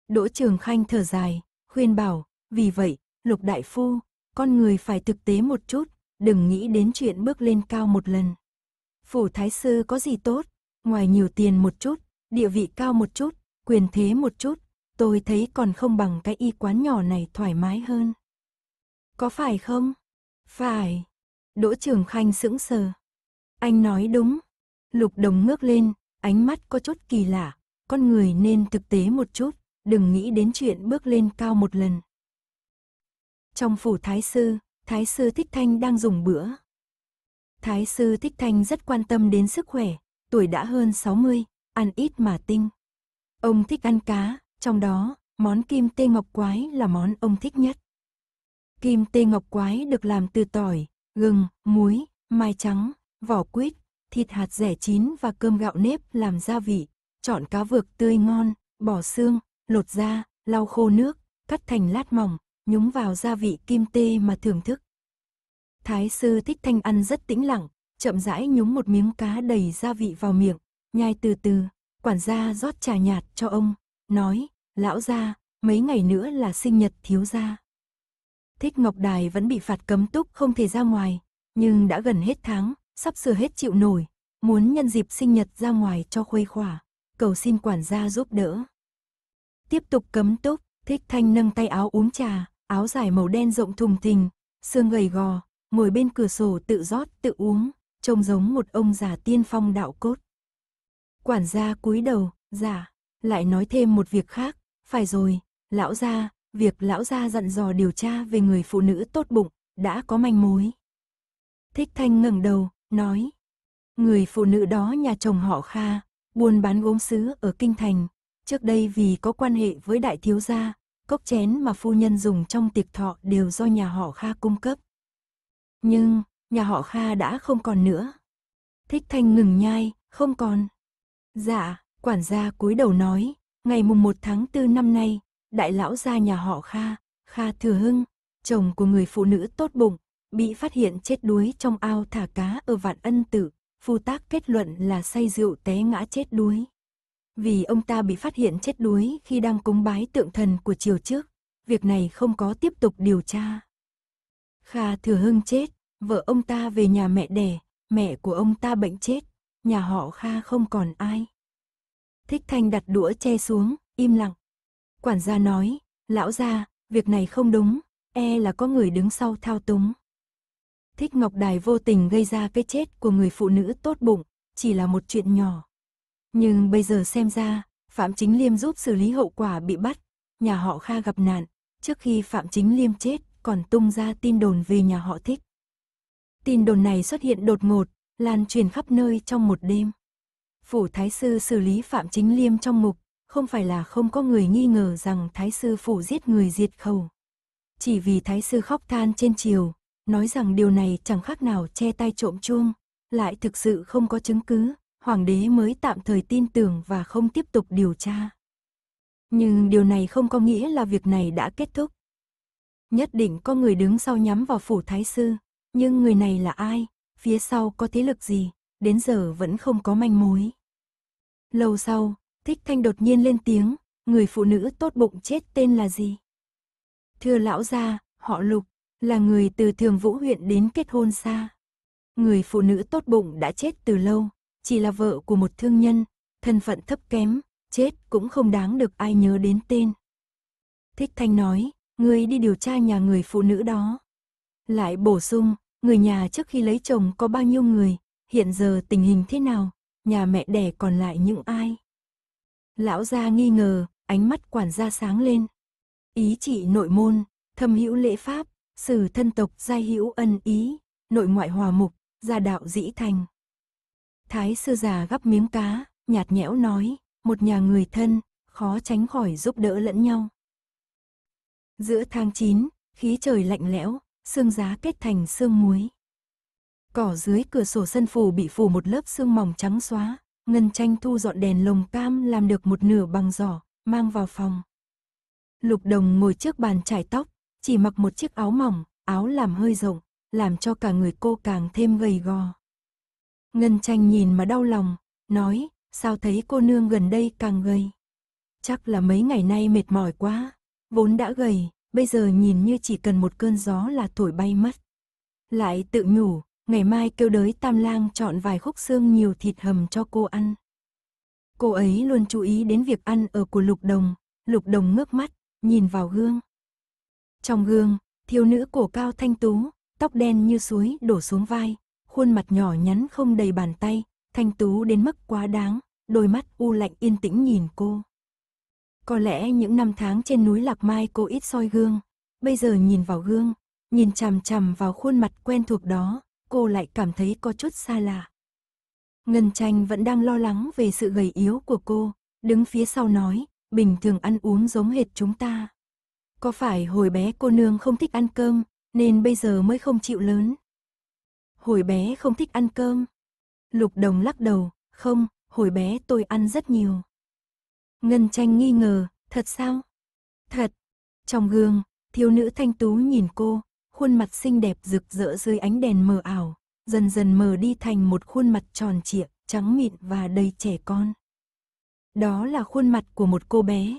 Đỗ Trường Khanh thở dài, khuyên bảo, vì vậy, Lục Đại Phu, con người phải thực tế một chút, đừng nghĩ đến chuyện bước lên cao một lần. Phủ Thái Sư có gì tốt, ngoài nhiều tiền một chút, địa vị cao một chút, quyền thế một chút, tôi thấy còn không bằng cái y quán nhỏ này thoải mái hơn. Có phải không? Phải. Đỗ Trường Khanh sững sờ. Anh nói đúng. Lục Đồng ngước lên, ánh mắt có chút kỳ lạ. Con người nên thực tế một chút, đừng nghĩ đến chuyện bước lên cao một lần. Trong phủ thái sư, thái sư Thích Thanh đang dùng bữa. Thái sư Thích Thanh rất quan tâm đến sức khỏe, tuổi đã hơn 60, ăn ít mà tinh. Ông thích ăn cá, trong đó, món kim tê ngọc quái là món ông thích nhất. Kim tê ngọc quái được làm từ tỏi, gừng, muối, mai trắng, vỏ quýt, thịt hạt rẻ chín và cơm gạo nếp làm gia vị. Chọn cá vược tươi ngon, bỏ xương, lột da, lau khô nước, cắt thành lát mỏng, nhúng vào gia vị kim tê mà thưởng thức. Thái sư thích thanh ăn rất tĩnh lặng, chậm rãi nhúng một miếng cá đầy gia vị vào miệng, nhai từ từ, quản gia rót trà nhạt cho ông, nói, lão gia, mấy ngày nữa là sinh nhật thiếu gia. Thích Ngọc Đài vẫn bị phạt cấm túc không thể ra ngoài, nhưng đã gần hết tháng, sắp sửa hết chịu nổi, muốn nhân dịp sinh nhật ra ngoài cho khuây khỏa, cầu xin quản gia giúp đỡ. Tiếp tục cấm túc, Thích Thanh nâng tay áo uống trà, áo dài màu đen rộng thùng thình, xương gầy gò, ngồi bên cửa sổ tự rót tự uống, trông giống một ông già tiên phong đạo cốt. Quản gia cúi đầu, giả, dạ, lại nói thêm một việc khác, phải rồi, lão gia, việc lão gia dặn dò điều tra về người phụ nữ tốt bụng, đã có manh mối. Thích Thanh ngẩng đầu, nói, người phụ nữ đó nhà chồng họ Kha, buôn bán gốm sứ ở Kinh Thành, trước đây vì có quan hệ với đại thiếu gia, cốc chén mà phu nhân dùng trong tiệc thọ đều do nhà họ Kha cung cấp. Nhưng, nhà họ Kha đã không còn nữa. Thích Thanh ngừng nhai, không còn. Dạ, quản gia cúi đầu nói, ngày mùng 1 tháng 4 năm nay, đại lão gia nhà họ Kha, Kha Thừa Hưng, chồng của người phụ nữ tốt bụng, bị phát hiện chết đuối trong ao thả cá ở Vạn Ân Tử, phu tác kết luận là say rượu té ngã chết đuối. Vì ông ta bị phát hiện chết đuối khi đang cúng bái tượng thần của triều trước, việc này không có tiếp tục điều tra. Kha Thừa Hưng chết, vợ ông ta về nhà mẹ đẻ, mẹ của ông ta bệnh chết, nhà họ Kha không còn ai. Thích Thanh đặt đũa che xuống, im lặng. Quản gia nói, lão gia, việc này không đúng, e là có người đứng sau thao túng. Thích Ngọc Đài vô tình gây ra cái chết của người phụ nữ tốt bụng, chỉ là một chuyện nhỏ, nhưng bây giờ xem ra, Phạm Chính Liêm giúp xử lý hậu quả bị bắt, nhà họ Kha gặp nạn, trước khi Phạm Chính Liêm chết còn tung ra tin đồn về nhà họ thích. Tin đồn này xuất hiện đột ngột, lan truyền khắp nơi trong một đêm. Phủ Thái Sư xử lý Phạm Chính Liêm trong mục không phải là không có người nghi ngờ rằng Thái Sư Phủ giết người diệt khẩu. Chỉ vì Thái Sư khóc than trên chiều, nói rằng điều này chẳng khác nào che tay trộm chuông, lại thực sự không có chứng cứ, hoàng đế mới tạm thời tin tưởng và không tiếp tục điều tra. Nhưng điều này không có nghĩa là việc này đã kết thúc. Nhất định có người đứng sau nhắm vào phủ thái sư, nhưng người này là ai, phía sau có thế lực gì, đến giờ vẫn không có manh mối. Lâu sau, Thích Thanh đột nhiên lên tiếng, người phụ nữ tốt bụng chết tên là gì? Thưa lão gia, họ Lục, là người từ Thường Vũ huyện đến kết hôn xa. Người phụ nữ tốt bụng đã chết từ lâu, chỉ là vợ của một thương nhân, thân phận thấp kém, chết cũng không đáng được ai nhớ đến tên. Thích Thanh nói, người đi điều tra nhà người phụ nữ đó. Lại bổ sung, người nhà trước khi lấy chồng có bao nhiêu người, hiện giờ tình hình thế nào, nhà mẹ đẻ còn lại những ai. Lão gia nghi ngờ, ánh mắt quản gia sáng lên. Ý chỉ nội môn, thâm hữu lễ pháp, sử thân tộc giai hữu ân ý, nội ngoại hòa mục, gia đạo dĩ thành. Thái sư già gắp miếng cá, nhạt nhẽo nói, một nhà người thân, khó tránh khỏi giúp đỡ lẫn nhau. Giữa tháng 9, khí trời lạnh lẽo, sương giá kết thành sương muối. Cỏ dưới cửa sổ sân phủ bị phủ một lớp sương mỏng trắng xóa, Ngân Tranh thu dọn đèn lồng cam làm được một nửa bằng giỏ, mang vào phòng. Lục Đồng ngồi trước bàn chải tóc, chỉ mặc một chiếc áo mỏng, áo làm hơi rộng, làm cho cả người cô càng thêm gầy gò. Ngân tranh nhìn mà đau lòng, nói, sao thấy cô nương gần đây càng gầy. Chắc là mấy ngày nay mệt mỏi quá, vốn đã gầy, bây giờ nhìn như chỉ cần một cơn gió là thổi bay mất. Lại tự nhủ, ngày mai kêu đới tam lang chọn vài khúc xương nhiều thịt hầm cho cô ăn. Cô ấy luôn chú ý đến việc ăn ở của lục đồng, lục đồng ngước mắt, nhìn vào gương. Trong gương, thiếu nữ cổ cao thanh tú, tóc đen như suối đổ xuống vai, khuôn mặt nhỏ nhắn không đầy bàn tay, thanh tú đến mức quá đáng, đôi mắt u lạnh yên tĩnh nhìn cô. Có lẽ những năm tháng trên núi Lạc Mai cô ít soi gương, bây giờ nhìn vào gương, nhìn chằm chằm vào khuôn mặt quen thuộc đó, cô lại cảm thấy có chút xa lạ. Ngân Tranh vẫn đang lo lắng về sự gầy yếu của cô, đứng phía sau nói, bình thường ăn uống giống hệt chúng ta. Có phải hồi bé cô nương không thích ăn cơm, nên bây giờ mới không chịu lớn hồi bé không thích ăn cơm. Lục Đồng lắc đầu, không, hồi bé tôi ăn rất nhiều. Ngân tranh nghi ngờ, thật sao? Thật. Trong gương, thiếu nữ thanh tú nhìn cô, khuôn mặt xinh đẹp rực rỡ dưới ánh đèn mờ ảo, dần dần mờ đi thành một khuôn mặt tròn trịa, trắng mịn và đầy trẻ con. Đó là khuôn mặt của một cô bé.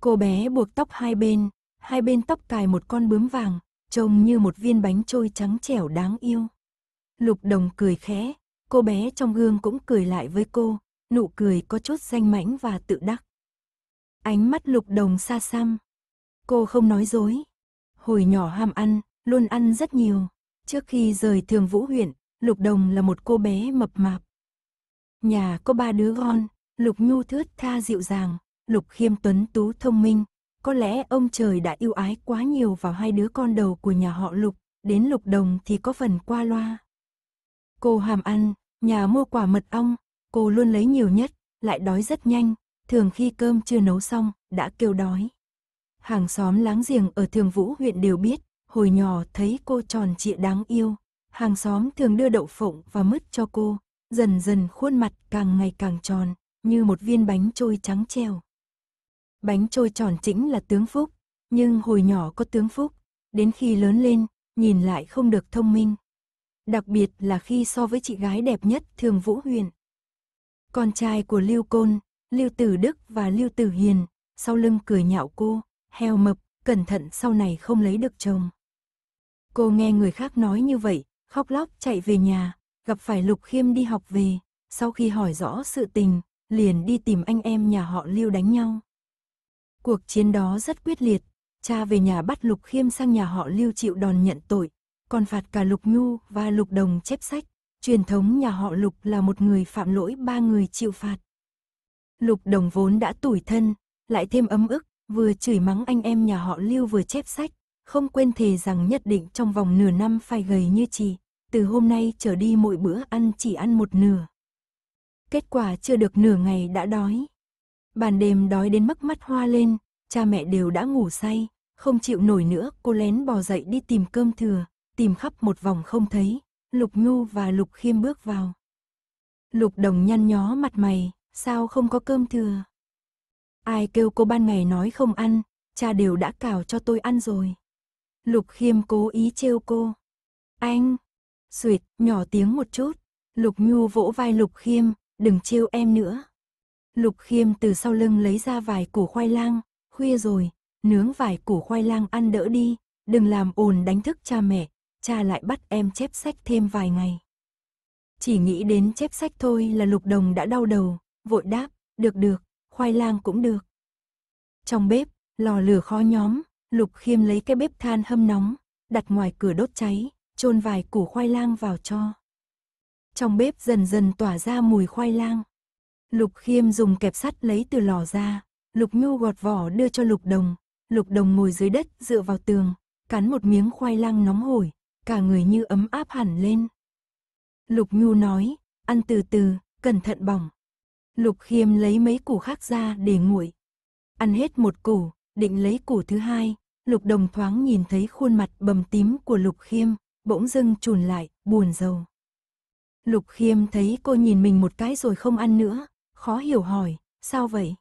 Cô bé buộc tóc hai bên, hai bên tóc cài một con bướm vàng, trông như một viên bánh trôi trắng trẻo đáng yêu. Lục Đồng cười khẽ, cô bé trong gương cũng cười lại với cô, nụ cười có chút danh mãnh và tự đắc. Ánh mắt Lục Đồng xa xăm. Cô không nói dối. Hồi nhỏ ham ăn, luôn ăn rất nhiều. Trước khi rời Thường Vũ huyện, Lục Đồng là một cô bé mập mạp. Nhà có ba đứa con, Lục Nhu thướt tha dịu dàng, Lục Khiêm Tuấn tú thông minh. Có lẽ ông trời đã yêu ái quá nhiều vào hai đứa con đầu của nhà họ Lục, đến Lục Đồng thì có phần qua loa. Cô hàm ăn, nhà mua quả mật ong, cô luôn lấy nhiều nhất, lại đói rất nhanh, thường khi cơm chưa nấu xong, đã kêu đói. Hàng xóm láng giềng ở Thường Vũ huyện đều biết, hồi nhỏ thấy cô tròn trịa đáng yêu. Hàng xóm thường đưa đậu phộng và mứt cho cô, dần dần khuôn mặt càng ngày càng tròn, như một viên bánh trôi trắng treo. Bánh trôi tròn chính là tướng Phúc, nhưng hồi nhỏ có tướng Phúc, đến khi lớn lên, nhìn lại không được thông minh, đặc biệt là khi so với chị gái đẹp nhất Thường Vũ Huyền. Con trai của Lưu Côn, Lưu Tử Đức và Lưu Tử Hiền, sau lưng cười nhạo cô, heo mập, cẩn thận sau này không lấy được chồng. Cô nghe người khác nói như vậy, khóc lóc chạy về nhà, gặp phải Lục Khiêm đi học về, sau khi hỏi rõ sự tình, liền đi tìm anh em nhà họ Lưu đánh nhau. Cuộc chiến đó rất quyết liệt, cha về nhà bắt Lục Khiêm sang nhà họ Lưu chịu đòn nhận tội, còn phạt cả Lục Nhu và Lục Đồng chép sách. Truyền thống nhà họ Lục là một người phạm lỗi ba người chịu phạt. Lục Đồng vốn đã tủi thân, lại thêm ấm ức, vừa chửi mắng anh em nhà họ Lưu vừa chép sách, không quên thề rằng nhất định trong vòng nửa năm phải gầy như chị, từ hôm nay trở đi mỗi bữa ăn chỉ ăn một nửa. Kết quả chưa được nửa ngày đã đói. Bàn đêm đói đến mức mắt hoa lên, cha mẹ đều đã ngủ say, không chịu nổi nữa cô lén bò dậy đi tìm cơm thừa, tìm khắp một vòng không thấy, Lục Nhu và Lục Khiêm bước vào. Lục Đồng nhăn nhó mặt mày, sao không có cơm thừa? Ai kêu cô ban ngày nói không ăn, cha đều đã cào cho tôi ăn rồi. Lục Khiêm cố ý trêu cô. Anh, suyệt, nhỏ tiếng một chút. Lục Nhu vỗ vai Lục Khiêm, đừng trêu em nữa. Lục Khiêm từ sau lưng lấy ra vài củ khoai lang, khuya rồi, nướng vài củ khoai lang ăn đỡ đi, đừng làm ồn đánh thức cha mẹ, cha lại bắt em chép sách thêm vài ngày. Chỉ nghĩ đến chép sách thôi là lục đồng đã đau đầu, vội đáp, được được, khoai lang cũng được. Trong bếp, lò lửa khó nhóm, lục khiêm lấy cái bếp than hâm nóng, đặt ngoài cửa đốt cháy, chôn vài củ khoai lang vào cho. Trong bếp dần dần tỏa ra mùi khoai lang. Lục khiêm dùng kẹp sắt lấy từ lò ra, lục nhu gọt vỏ đưa cho lục đồng. Lục đồng ngồi dưới đất dựa vào tường, cắn một miếng khoai lang nóng hổi, cả người như ấm áp hẳn lên. Lục Nhu nói, ăn từ từ, cẩn thận bỏng. Lục Khiêm lấy mấy củ khác ra để nguội. Ăn hết một củ, định lấy củ thứ hai, Lục Đồng thoáng nhìn thấy khuôn mặt bầm tím của Lục Khiêm, bỗng dưng trùn lại, buồn rầu. Lục Khiêm thấy cô nhìn mình một cái rồi không ăn nữa, khó hiểu hỏi, sao vậy?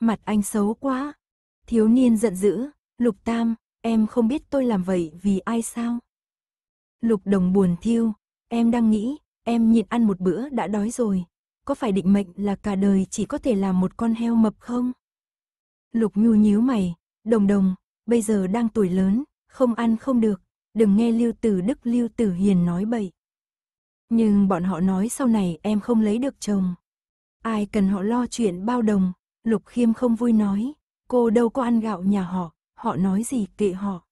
Mặt anh xấu quá. Thiếu niên giận dữ, Lục Tam, em không biết tôi làm vậy vì ai sao? Lục đồng buồn thiêu, em đang nghĩ, em nhịn ăn một bữa đã đói rồi. Có phải định mệnh là cả đời chỉ có thể làm một con heo mập không? Lục nhu nhíu mày, đồng đồng, bây giờ đang tuổi lớn, không ăn không được, đừng nghe Lưu Tử Đức Lưu Tử Hiền nói bậy. Nhưng bọn họ nói sau này em không lấy được chồng. Ai cần họ lo chuyện bao đồng, Lục Khiêm không vui nói, cô đâu có ăn gạo nhà họ, họ nói gì kệ họ.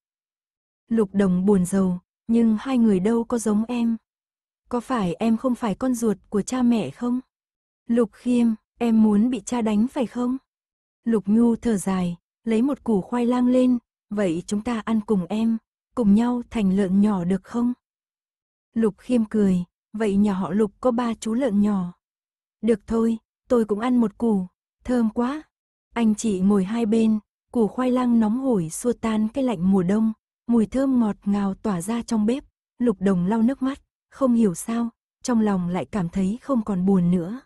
Lục Đồng buồn rầu, nhưng hai người đâu có giống em. Có phải em không phải con ruột của cha mẹ không? Lục Khiêm, em muốn bị cha đánh phải không? Lục Nhu thở dài, lấy một củ khoai lang lên, vậy chúng ta ăn cùng em, cùng nhau thành lợn nhỏ được không? Lục Khiêm cười, vậy nhà họ Lục có ba chú lợn nhỏ. Được thôi, tôi cũng ăn một củ, thơm quá. Anh chị ngồi hai bên, củ khoai lang nóng hổi xua tan cái lạnh mùa đông, mùi thơm ngọt ngào tỏa ra trong bếp, lục đồng lau nước mắt, không hiểu sao, trong lòng lại cảm thấy không còn buồn nữa.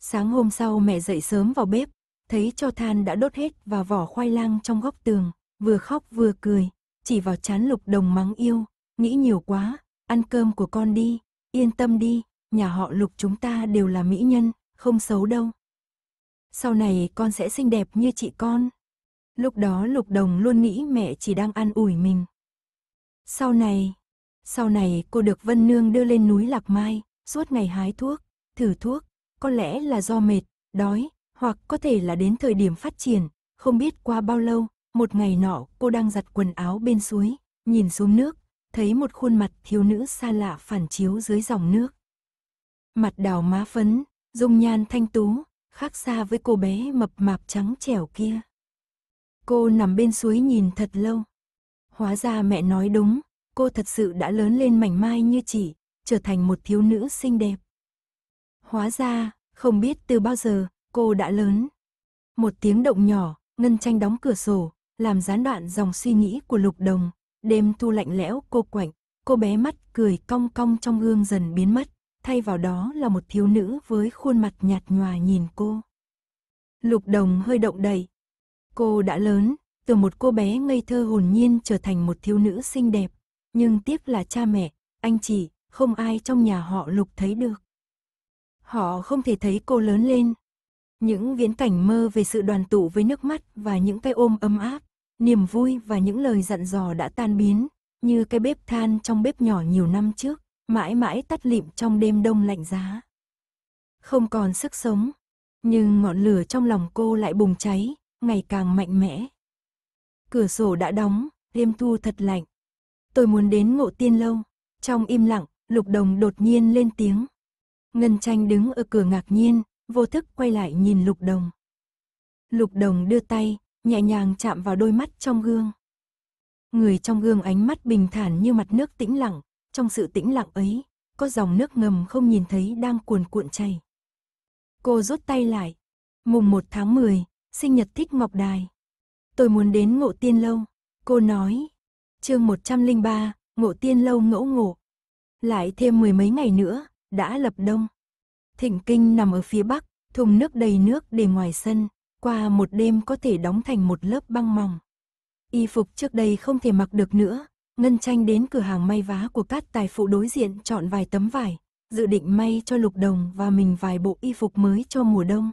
Sáng hôm sau mẹ dậy sớm vào bếp, thấy cho than đã đốt hết và vỏ khoai lang trong góc tường, vừa khóc vừa cười, chỉ vào chán lục đồng mắng yêu, nghĩ nhiều quá, ăn cơm của con đi, yên tâm đi, nhà họ lục chúng ta đều là mỹ nhân, không xấu đâu. Sau này con sẽ xinh đẹp như chị con. Lúc đó Lục Đồng luôn nghĩ mẹ chỉ đang ăn ủi mình. Sau này, sau này cô được Vân Nương đưa lên núi Lạc Mai, suốt ngày hái thuốc, thử thuốc, có lẽ là do mệt, đói, hoặc có thể là đến thời điểm phát triển, không biết qua bao lâu, một ngày nọ cô đang giặt quần áo bên suối, nhìn xuống nước, thấy một khuôn mặt thiếu nữ xa lạ phản chiếu dưới dòng nước. Mặt đào má phấn, dung nhan thanh tú, khác xa với cô bé mập mạp trắng trẻo kia. Cô nằm bên suối nhìn thật lâu. Hóa ra mẹ nói đúng, cô thật sự đã lớn lên mảnh mai như chỉ trở thành một thiếu nữ xinh đẹp. Hóa ra, không biết từ bao giờ, cô đã lớn. Một tiếng động nhỏ, Ngân Tranh đóng cửa sổ, làm gián đoạn dòng suy nghĩ của Lục Đồng. Đêm thu lạnh lẽo cô quạnh, cô bé mắt cười cong cong trong gương dần biến mất, thay vào đó là một thiếu nữ với khuôn mặt nhạt nhòa nhìn cô. Lục Đồng hơi động đậy, Cô đã lớn, từ một cô bé ngây thơ hồn nhiên trở thành một thiếu nữ xinh đẹp, nhưng tiếc là cha mẹ, anh chị, không ai trong nhà họ Lục thấy được. Họ không thể thấy cô lớn lên. Những viễn cảnh mơ về sự đoàn tụ với nước mắt và những cái ôm ấm áp, niềm vui và những lời dặn dò đã tan biến, như cái bếp than trong bếp nhỏ nhiều năm trước, mãi mãi tắt lịm trong đêm đông lạnh giá. Không còn sức sống, nhưng ngọn lửa trong lòng cô lại bùng cháy, ngày càng mạnh mẽ. Cửa sổ đã đóng, đêm thu thật lạnh. Tôi muốn đến ngộ tiên lâu. Trong im lặng, lục đồng đột nhiên lên tiếng. Ngân tranh đứng ở cửa ngạc nhiên, vô thức quay lại nhìn lục đồng. Lục đồng đưa tay, nhẹ nhàng chạm vào đôi mắt trong gương. Người trong gương ánh mắt bình thản như mặt nước tĩnh lặng, trong sự tĩnh lặng ấy, có dòng nước ngầm không nhìn thấy đang cuồn cuộn chảy. Cô rút tay lại. Mùng 1 tháng 10, sinh nhật thích ngọc đài. Tôi muốn đến ngộ tiên lâu, cô nói. chương 103, ngộ tiên lâu ngẫu ngộ. Lại thêm mười mấy ngày nữa, đã lập đông. Thịnh kinh nằm ở phía bắc, thùng nước đầy nước để ngoài sân, qua một đêm có thể đóng thành một lớp băng mỏng. Y phục trước đây không thể mặc được nữa, Ngân Tranh đến cửa hàng may vá của các tài phụ đối diện chọn vài tấm vải, dự định may cho Lục Đồng và mình vài bộ y phục mới cho mùa đông.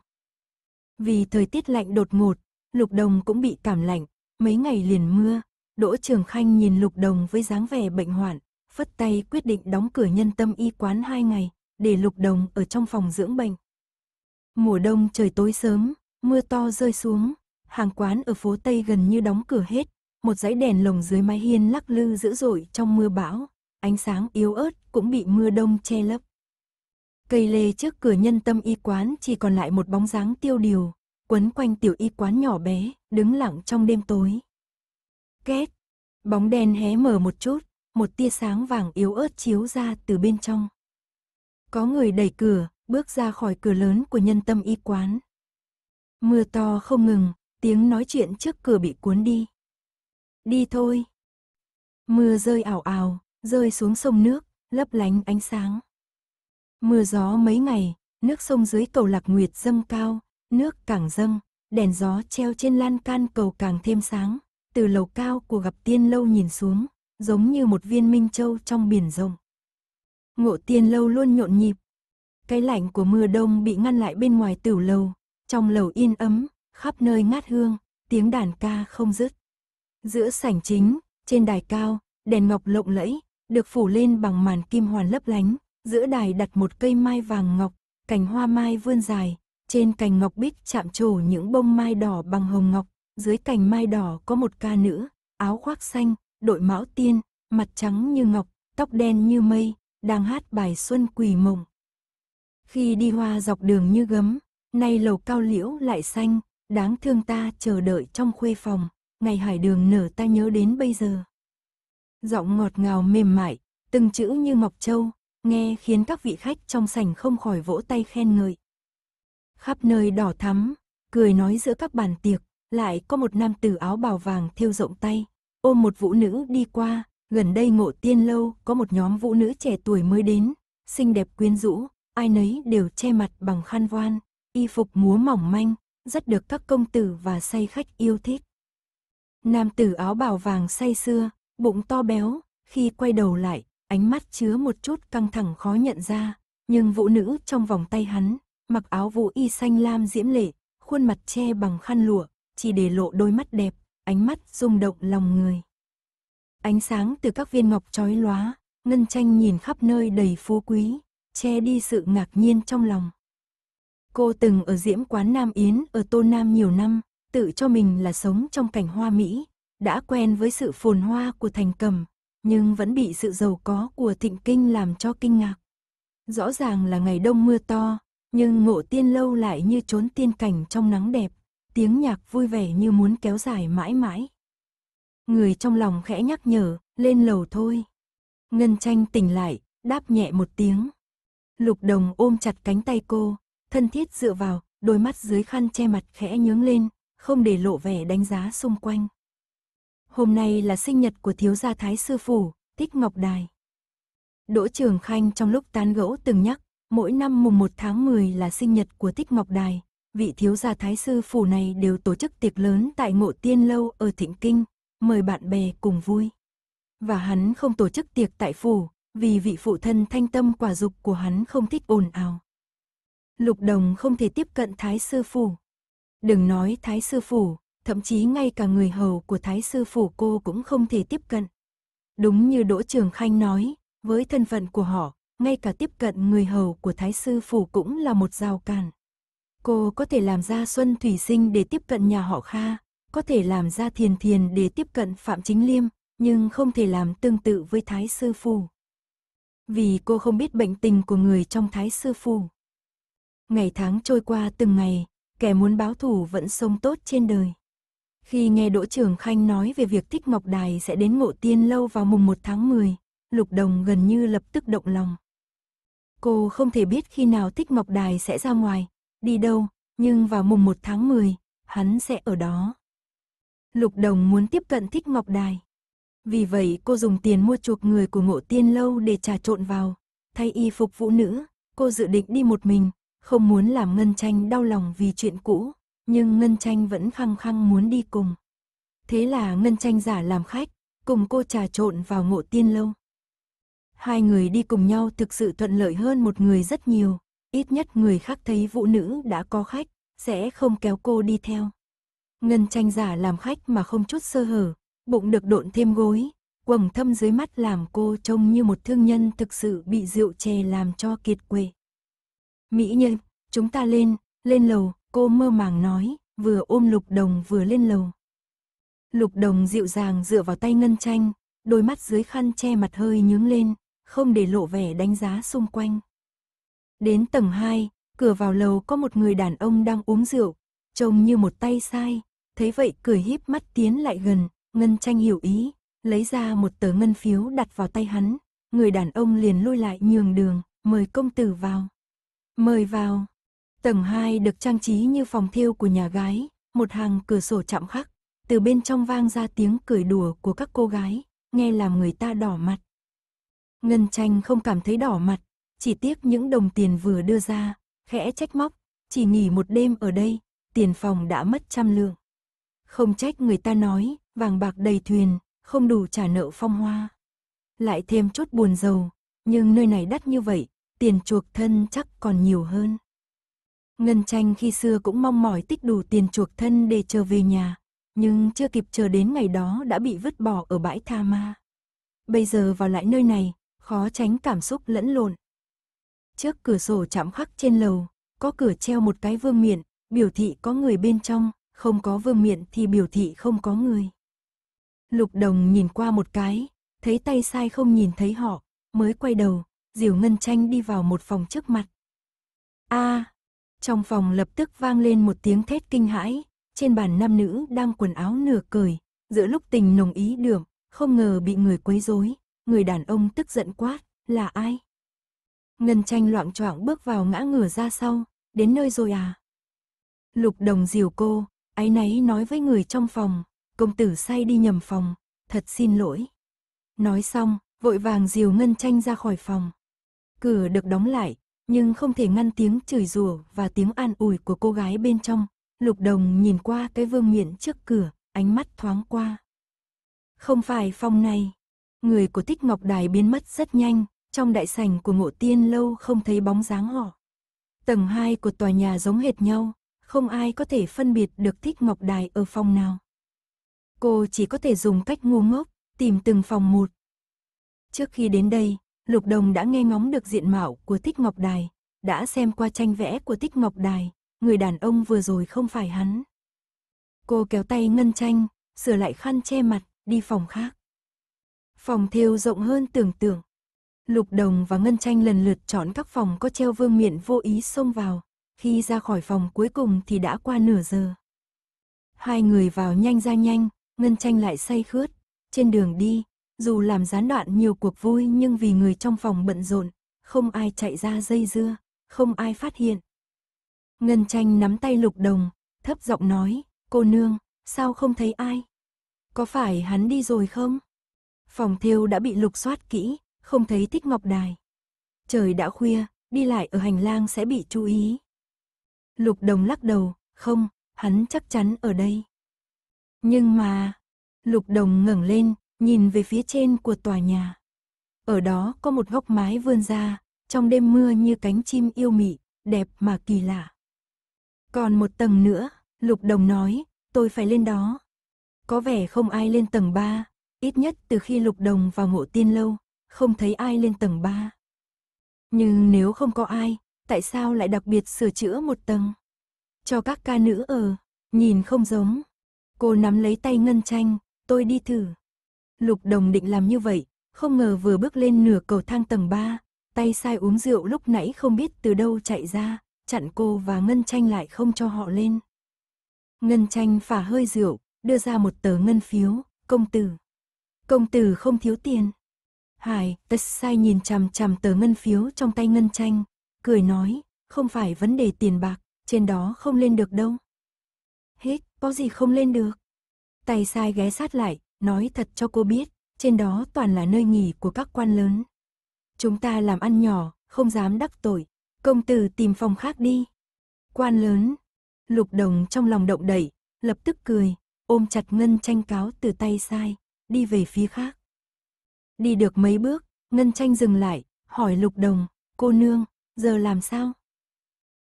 Vì thời tiết lạnh đột ngột, Lục Đồng cũng bị cảm lạnh, mấy ngày liền mưa. Đỗ Trường Khanh nhìn Lục Đồng với dáng vẻ bệnh hoạn, phất tay quyết định đóng cửa nhân tâm y quán hai ngày, để Lục Đồng ở trong phòng dưỡng bệnh. Mùa đông trời tối sớm, mưa to rơi xuống, hàng quán ở phố Tây gần như đóng cửa hết, một dãy đèn lồng dưới mái hiên lắc lư dữ dội trong mưa bão, ánh sáng yếu ớt cũng bị mưa đông che lấp. Cây lê trước cửa nhân tâm y quán chỉ còn lại một bóng dáng tiêu điều, quấn quanh tiểu y quán nhỏ bé, đứng lặng trong đêm tối. Két, bóng đèn hé mở một chút, một tia sáng vàng yếu ớt chiếu ra từ bên trong. Có người đẩy cửa, bước ra khỏi cửa lớn của nhân tâm y quán. Mưa to không ngừng, tiếng nói chuyện trước cửa bị cuốn đi. Đi thôi. Mưa rơi ảo ảo, rơi xuống sông nước, lấp lánh ánh sáng. Mưa gió mấy ngày, nước sông dưới cầu Lạc Nguyệt dâng cao, nước càng dâng, đèn gió treo trên lan can cầu càng thêm sáng. Từ lầu cao của gặp tiên lâu nhìn xuống, giống như một viên minh châu trong biển rộng. Ngộ tiên lâu luôn nhộn nhịp. Cái lạnh của mưa đông bị ngăn lại bên ngoài tửu lầu, trong lầu yên ấm, khắp nơi ngát hương, tiếng đàn ca không dứt. Giữa sảnh chính, trên đài cao, đèn ngọc lộng lẫy, được phủ lên bằng màn kim hoàn lấp lánh, giữa đài đặt một cây mai vàng ngọc, cành hoa mai vươn dài, trên cành ngọc bích chạm trổ những bông mai đỏ bằng hồng ngọc, dưới cành mai đỏ có một ca nữ, áo khoác xanh, đội mão tiên, mặt trắng như ngọc, tóc đen như mây, đang hát bài xuân quỳ mộng. Khi đi hoa dọc đường như gấm, nay lầu cao liễu lại xanh, đáng thương ta chờ đợi trong khuê phòng, ngày hải đường nở ta nhớ đến bây giờ. Giọng ngọt ngào mềm mại, từng chữ như ngọc châu, nghe khiến các vị khách trong sảnh không khỏi vỗ tay khen ngợi. Khắp nơi đỏ thắm, cười nói giữa các bàn tiệc, lại có một nam tử áo bào vàng thêu rộng tay, ôm một vũ nữ đi qua, gần đây ngộ tiên lâu có một nhóm vũ nữ trẻ tuổi mới đến, xinh đẹp quyến rũ, ai nấy đều che mặt bằng khăn voan, y phục múa mỏng manh, rất được các công tử và say khách yêu thích. Nam tử áo bào vàng say xưa, bụng to béo, khi quay đầu lại, ánh mắt chứa một chút căng thẳng khó nhận ra, nhưng vũ nữ trong vòng tay hắn, mặc áo vũ y xanh lam diễm lệ, khuôn mặt che bằng khăn lụa, chỉ để lộ đôi mắt đẹp, ánh mắt rung động lòng người. Ánh sáng từ các viên ngọc trói lóa, ngân tranh nhìn khắp nơi đầy phú quý, che đi sự ngạc nhiên trong lòng. Cô từng ở diễm quán Nam Yến ở Tô Nam nhiều năm, tự cho mình là sống trong cảnh hoa Mỹ, đã quen với sự phồn hoa của thành cầm, nhưng vẫn bị sự giàu có của thịnh kinh làm cho kinh ngạc. Rõ ràng là ngày đông mưa to, nhưng ngộ tiên lâu lại như trốn tiên cảnh trong nắng đẹp, tiếng nhạc vui vẻ như muốn kéo dài mãi mãi. Người trong lòng khẽ nhắc nhở, lên lầu thôi. Ngân tranh tỉnh lại, đáp nhẹ một tiếng. Lục đồng ôm chặt cánh tay cô, thân thiết dựa vào, đôi mắt dưới khăn che mặt khẽ nhướng lên, không để lộ vẻ đánh giá xung quanh hôm nay là sinh nhật của thiếu gia Thái Sư Phủ, Tích Ngọc Đài. Đỗ Trường Khanh trong lúc tán gẫu từng nhắc, mỗi năm mùng 1 tháng 10 là sinh nhật của Tích Ngọc Đài, vị thiếu gia Thái Sư Phủ này đều tổ chức tiệc lớn tại ngộ tiên lâu ở Thịnh Kinh, mời bạn bè cùng vui. Và hắn không tổ chức tiệc tại phủ, vì vị phụ thân thanh tâm quả dục của hắn không thích ồn ào. Lục Đồng không thể tiếp cận Thái Sư Phủ. Đừng nói Thái Sư Phủ, thậm chí ngay cả người hầu của thái sư phủ cô cũng không thể tiếp cận. Đúng như Đỗ Trường Khanh nói, với thân phận của họ, ngay cả tiếp cận người hầu của thái sư phủ cũng là một rào cản. Cô có thể làm ra Xuân Thủy Sinh để tiếp cận nhà họ Kha, có thể làm ra Thiền Thiền để tiếp cận Phạm Chính Liêm, nhưng không thể làm tương tự với thái sư phủ. Vì cô không biết bệnh tình của người trong thái sư phủ. Ngày tháng trôi qua từng ngày, kẻ muốn báo thù vẫn sống tốt trên đời. Khi nghe Đỗ Trường Khanh nói về việc Thích Ngọc Đài sẽ đến ngộ tiên lâu vào mùng 1 tháng 10, Lục Đồng gần như lập tức động lòng. Cô không thể biết khi nào Thích Ngọc Đài sẽ ra ngoài, đi đâu, nhưng vào mùng 1 tháng 10, hắn sẽ ở đó. Lục Đồng muốn tiếp cận Thích Ngọc Đài. Vì vậy cô dùng tiền mua chuộc người của ngộ tiên lâu để trà trộn vào. Thay y phục vũ nữ, cô dự định đi một mình, không muốn làm ngân tranh đau lòng vì chuyện cũ nhưng Ngân Tranh vẫn khăng khăng muốn đi cùng. Thế là Ngân Tranh giả làm khách, cùng cô trà trộn vào ngộ tiên lâu. Hai người đi cùng nhau thực sự thuận lợi hơn một người rất nhiều, ít nhất người khác thấy vũ nữ đã có khách, sẽ không kéo cô đi theo. Ngân tranh giả làm khách mà không chút sơ hở, bụng được độn thêm gối, quầng thâm dưới mắt làm cô trông như một thương nhân thực sự bị rượu chè làm cho kiệt quệ. Mỹ nhân, chúng ta lên, lên lầu, Cô mơ màng nói, vừa ôm Lục Đồng vừa lên lầu. Lục Đồng dịu dàng dựa vào tay Ngân Tranh, đôi mắt dưới khăn che mặt hơi nhướng lên, không để lộ vẻ đánh giá xung quanh. Đến tầng 2, cửa vào lầu có một người đàn ông đang uống rượu, trông như một tay sai, thấy vậy cười híp mắt tiến lại gần, Ngân Tranh hiểu ý, lấy ra một tờ ngân phiếu đặt vào tay hắn, người đàn ông liền lôi lại nhường đường, mời công tử vào. Mời vào, Tầng 2 được trang trí như phòng thiêu của nhà gái, một hàng cửa sổ chạm khắc. Từ bên trong vang ra tiếng cười đùa của các cô gái, nghe làm người ta đỏ mặt. Ngân tranh không cảm thấy đỏ mặt, chỉ tiếc những đồng tiền vừa đưa ra, khẽ trách móc, chỉ nghỉ một đêm ở đây, tiền phòng đã mất trăm lượng. Không trách người ta nói, vàng bạc đầy thuyền, không đủ trả nợ phong hoa. Lại thêm chút buồn giàu, nhưng nơi này đắt như vậy, tiền chuộc thân chắc còn nhiều hơn. Ngân tranh khi xưa cũng mong mỏi tích đủ tiền chuộc thân để trở về nhà, nhưng chưa kịp chờ đến ngày đó đã bị vứt bỏ ở bãi tha ma. Bây giờ vào lại nơi này, khó tránh cảm xúc lẫn lộn. Trước cửa sổ chạm khắc trên lầu, có cửa treo một cái vương miện, biểu thị có người bên trong, không có vương miện thì biểu thị không có người. Lục đồng nhìn qua một cái, thấy tay sai không nhìn thấy họ, mới quay đầu, dìu Ngân Tranh đi vào một phòng trước mặt. a à, trong phòng lập tức vang lên một tiếng thét kinh hãi, trên bàn nam nữ đang quần áo nửa cởi, giữa lúc tình nồng ý đượm, không ngờ bị người quấy rối, người đàn ông tức giận quát, là ai? Ngân tranh loạn choạng bước vào ngã ngửa ra sau, đến nơi rồi à? Lục đồng diều cô, áy náy nói với người trong phòng, công tử say đi nhầm phòng, thật xin lỗi. Nói xong, vội vàng diều ngân tranh ra khỏi phòng. Cửa được đóng lại, nhưng không thể ngăn tiếng chửi rủa và tiếng an ủi của cô gái bên trong. Lục Đồng nhìn qua cái vương miện trước cửa, ánh mắt thoáng qua. Không phải phòng này. Người của Thích Ngọc Đài biến mất rất nhanh, trong đại sảnh của ngộ tiên lâu không thấy bóng dáng họ. Tầng 2 của tòa nhà giống hệt nhau, không ai có thể phân biệt được Thích Ngọc Đài ở phòng nào. Cô chỉ có thể dùng cách ngu ngốc, tìm từng phòng một. Trước khi đến đây, Lục Đồng đã nghe ngóng được diện mạo của Tích Ngọc Đài, đã xem qua tranh vẽ của Tích Ngọc Đài, người đàn ông vừa rồi không phải hắn. Cô kéo tay Ngân Tranh, sửa lại khăn che mặt, đi phòng khác. Phòng thêu rộng hơn tưởng tượng. Lục Đồng và Ngân Tranh lần lượt chọn các phòng có treo vương miện vô ý xông vào. Khi ra khỏi phòng cuối cùng thì đã qua nửa giờ. Hai người vào nhanh ra nhanh, Ngân Tranh lại say khướt. Trên đường đi, dù làm gián đoạn nhiều cuộc vui nhưng vì người trong phòng bận rộn, không ai chạy ra dây dưa, không ai phát hiện. Ngân tranh nắm tay lục đồng, thấp giọng nói, cô nương, sao không thấy ai? Có phải hắn đi rồi không? Phòng thiêu đã bị lục soát kỹ, không thấy thích ngọc đài. Trời đã khuya, đi lại ở hành lang sẽ bị chú ý. Lục đồng lắc đầu, không, hắn chắc chắn ở đây. Nhưng mà, lục đồng ngẩng lên, nhìn về phía trên của tòa nhà. Ở đó có một góc mái vươn ra, trong đêm mưa như cánh chim yêu mị, đẹp mà kỳ lạ. Còn một tầng nữa, Lục Đồng nói, tôi phải lên đó. Có vẻ không ai lên tầng 3, ít nhất từ khi Lục Đồng vào ngộ tiên lâu, không thấy ai lên tầng 3. Nhưng nếu không có ai, tại sao lại đặc biệt sửa chữa một tầng? Cho các ca nữ ở, nhìn không giống. Cô nắm lấy tay Ngân Tranh, tôi đi thử. Lục Đồng định làm như vậy, không ngờ vừa bước lên nửa cầu thang tầng 3, tay sai uống rượu lúc nãy không biết từ đâu chạy ra, chặn cô và Ngân Tranh lại không cho họ lên. Ngân Tranh phả hơi rượu, đưa ra một tờ ngân phiếu, công tử. Công tử không thiếu tiền. Hải, tất sai nhìn chằm chằm tờ ngân phiếu trong tay Ngân Tranh, cười nói, không phải vấn đề tiền bạc, trên đó không lên được đâu. Hết, có gì không lên được. Tay sai ghé sát lại, nói thật cho cô biết, trên đó toàn là nơi nghỉ của các quan lớn. Chúng ta làm ăn nhỏ, không dám đắc tội, công tử tìm phòng khác đi. Quan lớn, lục đồng trong lòng động đẩy, lập tức cười, ôm chặt ngân tranh cáo từ tay sai, đi về phía khác. Đi được mấy bước, ngân tranh dừng lại, hỏi lục đồng, cô nương, giờ làm sao?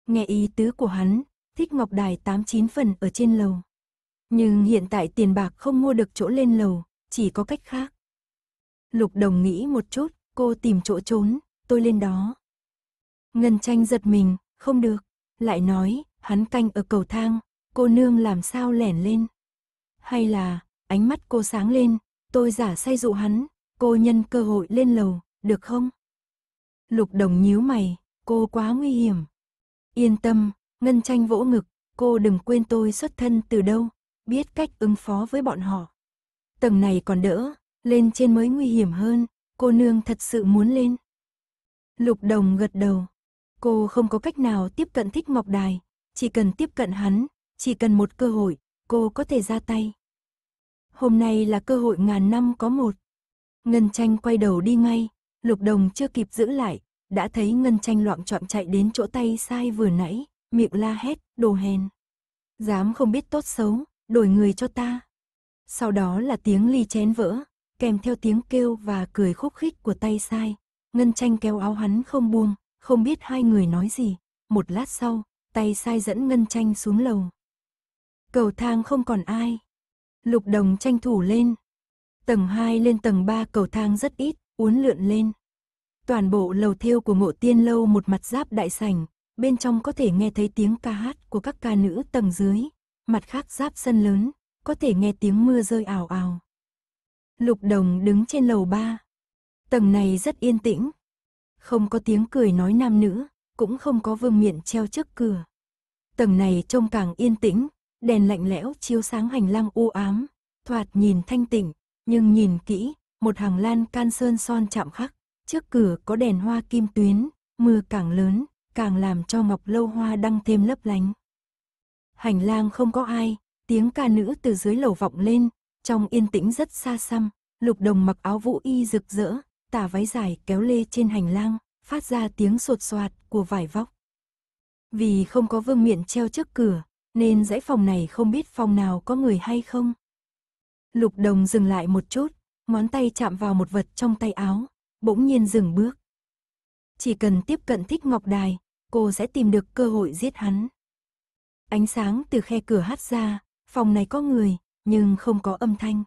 Nghe ý tứ của hắn, thích ngọc đài 89 phần ở trên lầu. Nhưng hiện tại tiền bạc không mua được chỗ lên lầu, chỉ có cách khác. Lục đồng nghĩ một chút, cô tìm chỗ trốn, tôi lên đó. Ngân tranh giật mình, không được. Lại nói, hắn canh ở cầu thang, cô nương làm sao lẻn lên. Hay là, ánh mắt cô sáng lên, tôi giả say dụ hắn, cô nhân cơ hội lên lầu, được không? Lục đồng nhíu mày, cô quá nguy hiểm. Yên tâm, Ngân tranh vỗ ngực, cô đừng quên tôi xuất thân từ đâu, biết cách ứng phó với bọn họ. Tầng này còn đỡ, lên trên mới nguy hiểm hơn, cô nương thật sự muốn lên. Lục đồng gật đầu, cô không có cách nào tiếp cận thích mọc đài, chỉ cần tiếp cận hắn, chỉ cần một cơ hội, cô có thể ra tay. Hôm nay là cơ hội ngàn năm có một. Ngân tranh quay đầu đi ngay, lục đồng chưa kịp giữ lại, đã thấy Ngân tranh loạn trọn chạy đến chỗ tay sai vừa nãy, miệng la hét, đồ hèn. Dám không biết tốt xấu, đổi người cho ta. Sau đó là tiếng ly chén vỡ, kèm theo tiếng kêu và cười khúc khích của tay sai. Ngân tranh kéo áo hắn không buông, không biết hai người nói gì. Một lát sau, tay sai dẫn Ngân tranh xuống lầu. Cầu thang không còn ai. Lục đồng tranh thủ lên. Tầng 2 lên tầng 3 cầu thang rất ít, uốn lượn lên. Toàn bộ lầu thêu của ngộ tiên lâu một mặt giáp đại sảnh, bên trong có thể nghe thấy tiếng ca hát của các ca nữ tầng dưới, mặt khác giáp sân lớn, có thể nghe tiếng mưa rơi ảo ảo. Lục Đồng đứng trên lầu ba. Tầng này rất yên tĩnh. Không có tiếng cười nói nam nữ, cũng không có vương miện treo trước cửa. Tầng này trông càng yên tĩnh, đèn lạnh lẽo chiếu sáng hành lang u ám, thoạt nhìn thanh tịnh, nhưng nhìn kỹ, một hàng lan can sơn son chạm khắc, trước cửa có đèn hoa kim tuyến, mưa càng lớn, càng làm cho ngọc lâu hoa đăng thêm lấp lánh hành lang không có ai, tiếng ca nữ từ dưới lầu vọng lên, trong yên tĩnh rất xa xăm, lục đồng mặc áo vũ y rực rỡ, tà váy dài kéo lê trên hành lang, phát ra tiếng sột soạt của vải vóc. Vì không có vương miện treo trước cửa, nên dãy phòng này không biết phòng nào có người hay không. Lục đồng dừng lại một chút, ngón tay chạm vào một vật trong tay áo, bỗng nhiên dừng bước. Chỉ cần tiếp cận thích ngọc đài, cô sẽ tìm được cơ hội giết hắn. Ánh sáng từ khe cửa hắt ra, phòng này có người, nhưng không có âm thanh.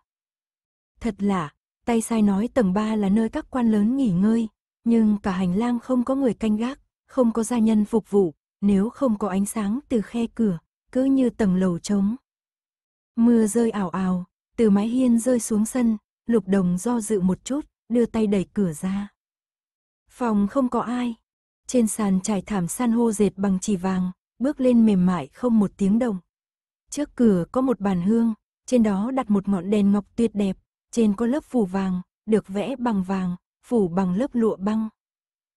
Thật lạ, tay sai nói tầng 3 là nơi các quan lớn nghỉ ngơi, nhưng cả hành lang không có người canh gác, không có gia nhân phục vụ, nếu không có ánh sáng từ khe cửa, cứ như tầng lầu trống. Mưa rơi ảo ảo, từ mái hiên rơi xuống sân, lục đồng do dự một chút, đưa tay đẩy cửa ra. Phòng không có ai. Trên sàn trải thảm san hô dệt bằng chỉ vàng, bước lên mềm mại không một tiếng động. Trước cửa có một bàn hương, trên đó đặt một ngọn đèn ngọc tuyệt đẹp, trên có lớp phủ vàng, được vẽ bằng vàng, phủ bằng lớp lụa băng.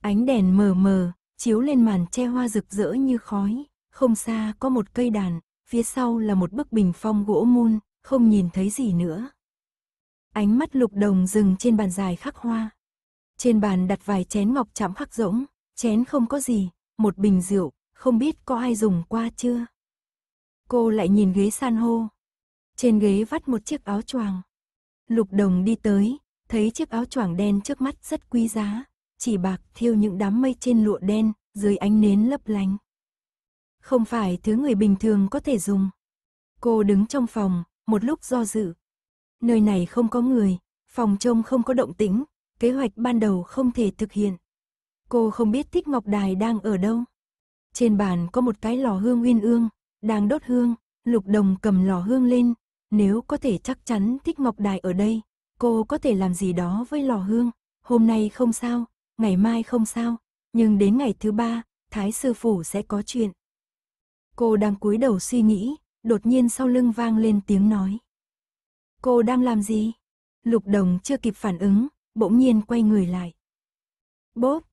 Ánh đèn mờ mờ, chiếu lên màn che hoa rực rỡ như khói, không xa có một cây đàn, phía sau là một bức bình phong gỗ mun, không nhìn thấy gì nữa. Ánh mắt lục đồng dừng trên bàn dài khắc hoa. Trên bàn đặt vài chén ngọc chạm khắc rỗng, chén không có gì, một bình rượu, không biết có ai dùng qua chưa. Cô lại nhìn ghế san hô. Trên ghế vắt một chiếc áo choàng. Lục đồng đi tới, thấy chiếc áo choàng đen trước mắt rất quý giá, chỉ bạc thiêu những đám mây trên lụa đen, dưới ánh nến lấp lánh. Không phải thứ người bình thường có thể dùng. Cô đứng trong phòng, một lúc do dự. Nơi này không có người, phòng trông không có động tĩnh, kế hoạch ban đầu không thể thực hiện. Cô không biết Thích Ngọc Đài đang ở đâu. Trên bàn có một cái lò hương uyên ương, đang đốt hương, Lục Đồng cầm lò hương lên, nếu có thể chắc chắn Thích Ngọc Đài ở đây, cô có thể làm gì đó với lò hương, hôm nay không sao, ngày mai không sao, nhưng đến ngày thứ ba, Thái Sư Phủ sẽ có chuyện. Cô đang cúi đầu suy nghĩ, đột nhiên sau lưng vang lên tiếng nói. Cô đang làm gì? Lục Đồng chưa kịp phản ứng, bỗng nhiên quay người lại. Bốp!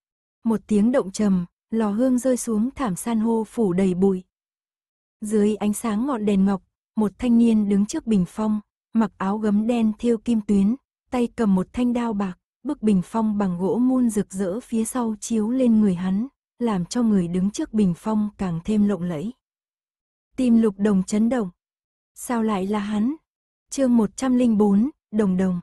Một tiếng động trầm, lò hương rơi xuống thảm san hô phủ đầy bụi. Dưới ánh sáng ngọn đèn ngọc, một thanh niên đứng trước bình phong, mặc áo gấm đen thêu kim tuyến, tay cầm một thanh đao bạc, bức bình phong bằng gỗ mun rực rỡ phía sau chiếu lên người hắn, làm cho người đứng trước bình phong càng thêm lộng lẫy. Tim lục đồng chấn động. Sao lại là hắn? chương 104, đồng đồng.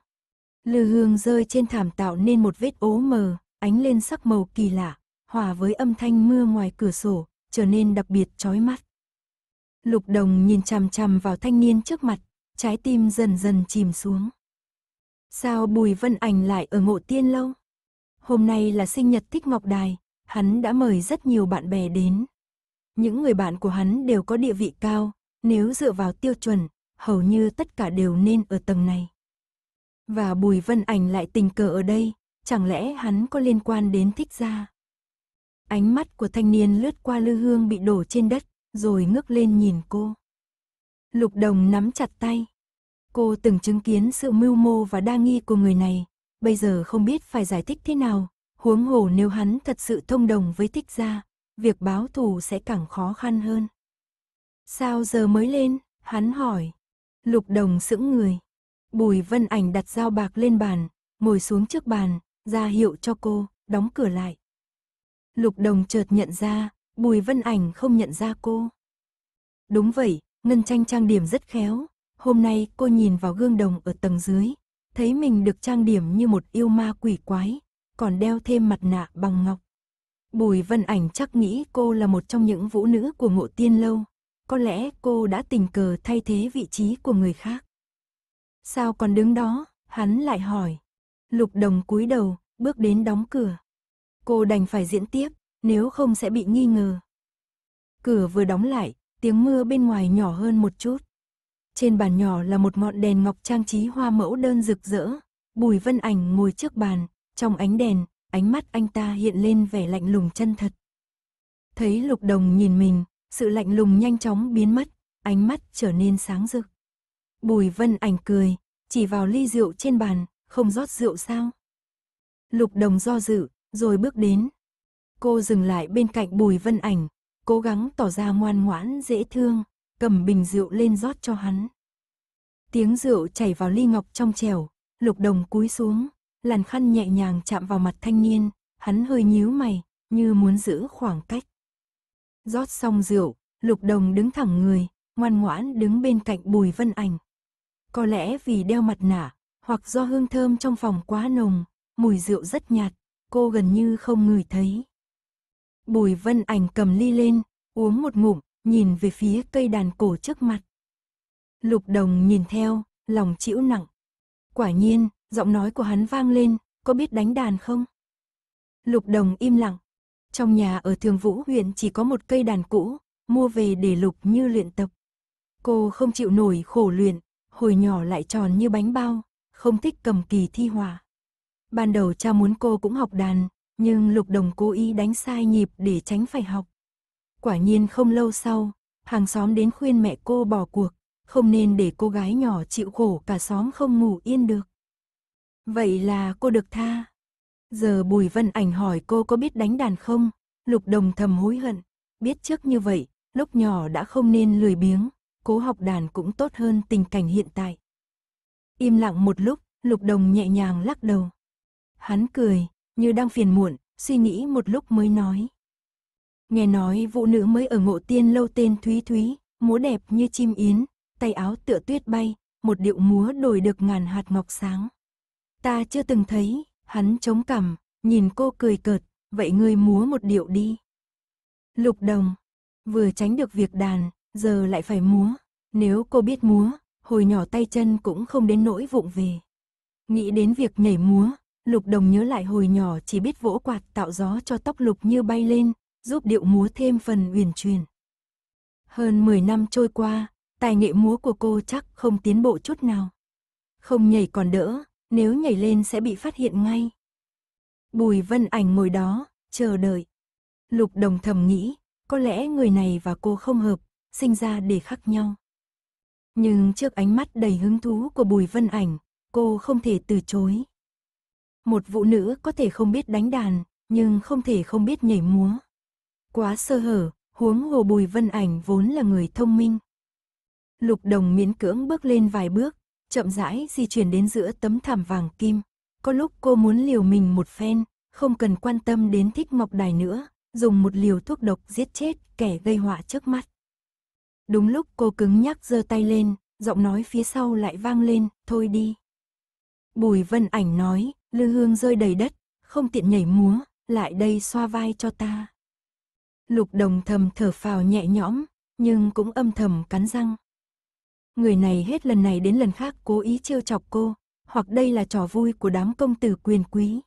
Lư hương rơi trên thảm tạo nên một vết ố mờ, ánh lên sắc màu kỳ lạ, hòa với âm thanh mưa ngoài cửa sổ, trở nên đặc biệt chói mắt. Lục đồng nhìn chằm chằm vào thanh niên trước mặt, trái tim dần dần chìm xuống. Sao Bùi Vân Ảnh lại ở ngộ tiên lâu? Hôm nay là sinh nhật Thích Ngọc Đài, hắn đã mời rất nhiều bạn bè đến. Những người bạn của hắn đều có địa vị cao, nếu dựa vào tiêu chuẩn, hầu như tất cả đều nên ở tầng này. Và Bùi Vân Ảnh lại tình cờ ở đây, chẳng lẽ hắn có liên quan đến Thích Gia? Ánh mắt của thanh niên lướt qua lư hương bị đổ trên đất, rồi ngước lên nhìn cô. Lục đồng nắm chặt tay. Cô từng chứng kiến sự mưu mô và đa nghi của người này, bây giờ không biết phải giải thích thế nào, huống hồ nếu hắn thật sự thông đồng với Thích gia, việc báo thù sẽ càng khó khăn hơn. Sao giờ mới lên? Hắn hỏi. Lục đồng sững người. Bùi vân ảnh đặt dao bạc lên bàn, ngồi xuống trước bàn, ra hiệu cho cô, đóng cửa lại. Lục Đồng chợt nhận ra, Bùi Vân Ảnh không nhận ra cô. Đúng vậy, Ngân Tranh trang điểm rất khéo. Hôm nay cô nhìn vào gương đồng ở tầng dưới, thấy mình được trang điểm như một yêu ma quỷ quái, còn đeo thêm mặt nạ bằng ngọc. Bùi Vân Ảnh chắc nghĩ cô là một trong những vũ nữ của ngộ tiên lâu. Có lẽ cô đã tình cờ thay thế vị trí của người khác. Sao còn đứng đó? Hắn lại hỏi. Lục đồng cúi đầu, bước đến đóng cửa. Cô đành phải diễn tiếp, nếu không sẽ bị nghi ngờ. Cửa vừa đóng lại, tiếng mưa bên ngoài nhỏ hơn một chút. Trên bàn nhỏ là một ngọn đèn ngọc trang trí hoa mẫu đơn rực rỡ. Bùi Vân Ảnh ngồi trước bàn, trong ánh đèn, ánh mắt anh ta hiện lên vẻ lạnh lùng chân thật. Thấy Lục Đồng nhìn mình, sự lạnh lùng nhanh chóng biến mất, ánh mắt trở nên sáng rực. Bùi Vân Ảnh cười, chỉ vào ly rượu trên bàn, không rót rượu sao? Lục Đồng do dự, rồi bước đến. Cô dừng lại bên cạnh Bùi Vân Ảnh, cố gắng tỏ ra ngoan ngoãn dễ thương, cầm bình rượu lên rót cho hắn. Tiếng rượu chảy vào ly ngọc trong trẻo, lục đồng cúi xuống, làn khăn nhẹ nhàng chạm vào mặt thanh niên, hắn hơi nhíu mày, như muốn giữ khoảng cách. Rót xong rượu, lục đồng đứng thẳng người, ngoan ngoãn đứng bên cạnh Bùi Vân Ảnh. Có lẽ vì đeo mặt nạ, hoặc do hương thơm trong phòng quá nồng, mùi rượu rất nhạt, cô gần như không ngửi thấy. Bùi vân ảnh cầm ly lên, uống một ngụm, nhìn về phía cây đàn cổ trước mặt. Lục đồng nhìn theo, lòng chịu nặng. Quả nhiên, giọng nói của hắn vang lên, có biết đánh đàn không? Lục đồng im lặng. Trong nhà ở Thường Vũ huyện chỉ có một cây đàn cũ, mua về để lục như luyện tập. Cô không chịu nổi khổ luyện, hồi nhỏ lại tròn như bánh bao, không thích cầm kỳ thi hòa Ban đầu cha muốn cô cũng học đàn, nhưng Lục Đồng cố ý đánh sai nhịp để tránh phải học. Quả nhiên không lâu sau, hàng xóm đến khuyên mẹ cô bỏ cuộc, không nên để cô gái nhỏ chịu khổ cả xóm không ngủ yên được. Vậy là cô được tha. Giờ Bùi Vân Ảnh hỏi cô có biết đánh đàn không? Lục Đồng thầm hối hận, biết trước như vậy, lúc nhỏ đã không nên lười biếng, cố học đàn cũng tốt hơn tình cảnh hiện tại. Im lặng một lúc, Lục Đồng nhẹ nhàng lắc đầu, Hắn cười, như đang phiền muộn, suy nghĩ một lúc mới nói. Nghe nói vụ nữ mới ở ngộ tiên lâu tên Thúy Thúy, múa đẹp như chim yến, tay áo tựa tuyết bay, một điệu múa đổi được ngàn hạt ngọc sáng. Ta chưa từng thấy, hắn chống cằm, nhìn cô cười cợt, vậy ngươi múa một điệu đi. Lục đồng, vừa tránh được việc đàn, giờ lại phải múa, nếu cô biết múa, hồi nhỏ tay chân cũng không đến nỗi vụng về. Nghĩ đến việc nhảy múa, Lục Đồng nhớ lại hồi nhỏ chỉ biết vỗ quạt tạo gió cho tóc Lục như bay lên, giúp điệu múa thêm phần uyển chuyển. Hơn 10 năm trôi qua, tài nghệ múa của cô chắc không tiến bộ chút nào. Không nhảy còn đỡ, nếu nhảy lên sẽ bị phát hiện ngay. Bùi Vân Ảnh ngồi đó, chờ đợi. Lục Đồng thầm nghĩ, có lẽ người này và cô không hợp, sinh ra để khác nhau. Nhưng trước ánh mắt đầy hứng thú của Bùi Vân Ảnh, cô không thể từ chối. Một vụ nữ có thể không biết đánh đàn, nhưng không thể không biết nhảy múa. Quá sơ hở, huống hồ Bùi Vân Ảnh vốn là người thông minh. Lục đồng miễn cưỡng bước lên vài bước, chậm rãi di chuyển đến giữa tấm thảm vàng kim. Có lúc cô muốn liều mình một phen, không cần quan tâm đến thích mọc đài nữa, dùng một liều thuốc độc giết chết kẻ gây họa trước mắt. Đúng lúc cô cứng nhắc giơ tay lên, giọng nói phía sau lại vang lên, thôi đi. Bùi vân ảnh nói, lư hương rơi đầy đất, không tiện nhảy múa, lại đây xoa vai cho ta. Lục đồng thầm thở phào nhẹ nhõm, nhưng cũng âm thầm cắn răng. Người này hết lần này đến lần khác cố ý trêu chọc cô, hoặc đây là trò vui của đám công tử quyền quý.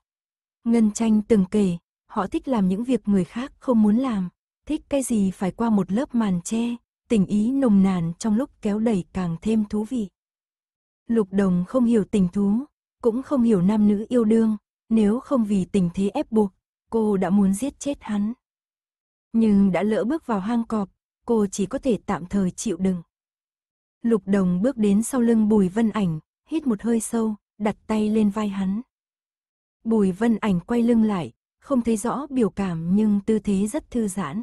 Ngân tranh từng kể, họ thích làm những việc người khác không muốn làm, thích cái gì phải qua một lớp màn che, tình ý nồng nàn trong lúc kéo đẩy càng thêm thú vị. Lục đồng không hiểu tình thú, cũng không hiểu nam nữ yêu đương, nếu không vì tình thế ép buộc, cô đã muốn giết chết hắn. Nhưng đã lỡ bước vào hang cọp, cô chỉ có thể tạm thời chịu đựng. Lục Đồng bước đến sau lưng Bùi Vân Ảnh, hít một hơi sâu, đặt tay lên vai hắn. Bùi Vân Ảnh quay lưng lại, không thấy rõ biểu cảm nhưng tư thế rất thư giãn.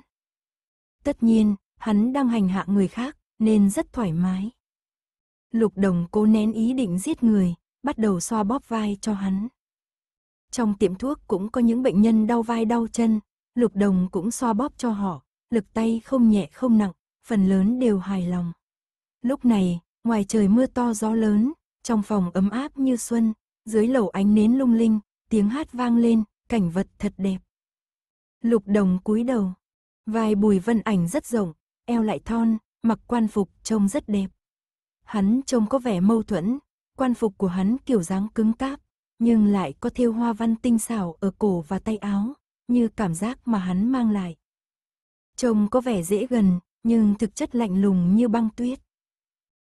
Tất nhiên, hắn đang hành hạ người khác nên rất thoải mái. Lục Đồng cố nén ý định giết người, bắt đầu xoa bóp vai cho hắn. Trong tiệm thuốc cũng có những bệnh nhân đau vai đau chân, lục đồng cũng xoa bóp cho họ, lực tay không nhẹ không nặng, phần lớn đều hài lòng. Lúc này, ngoài trời mưa to gió lớn, trong phòng ấm áp như xuân, dưới lầu ánh nến lung linh, tiếng hát vang lên, cảnh vật thật đẹp. Lục đồng cúi đầu, vai bùi vân ảnh rất rộng, eo lại thon, mặc quan phục trông rất đẹp. Hắn trông có vẻ mâu thuẫn, quan phục của hắn kiểu dáng cứng cáp, nhưng lại có thêu hoa văn tinh xảo ở cổ và tay áo, như cảm giác mà hắn mang lại. Trông có vẻ dễ gần, nhưng thực chất lạnh lùng như băng tuyết.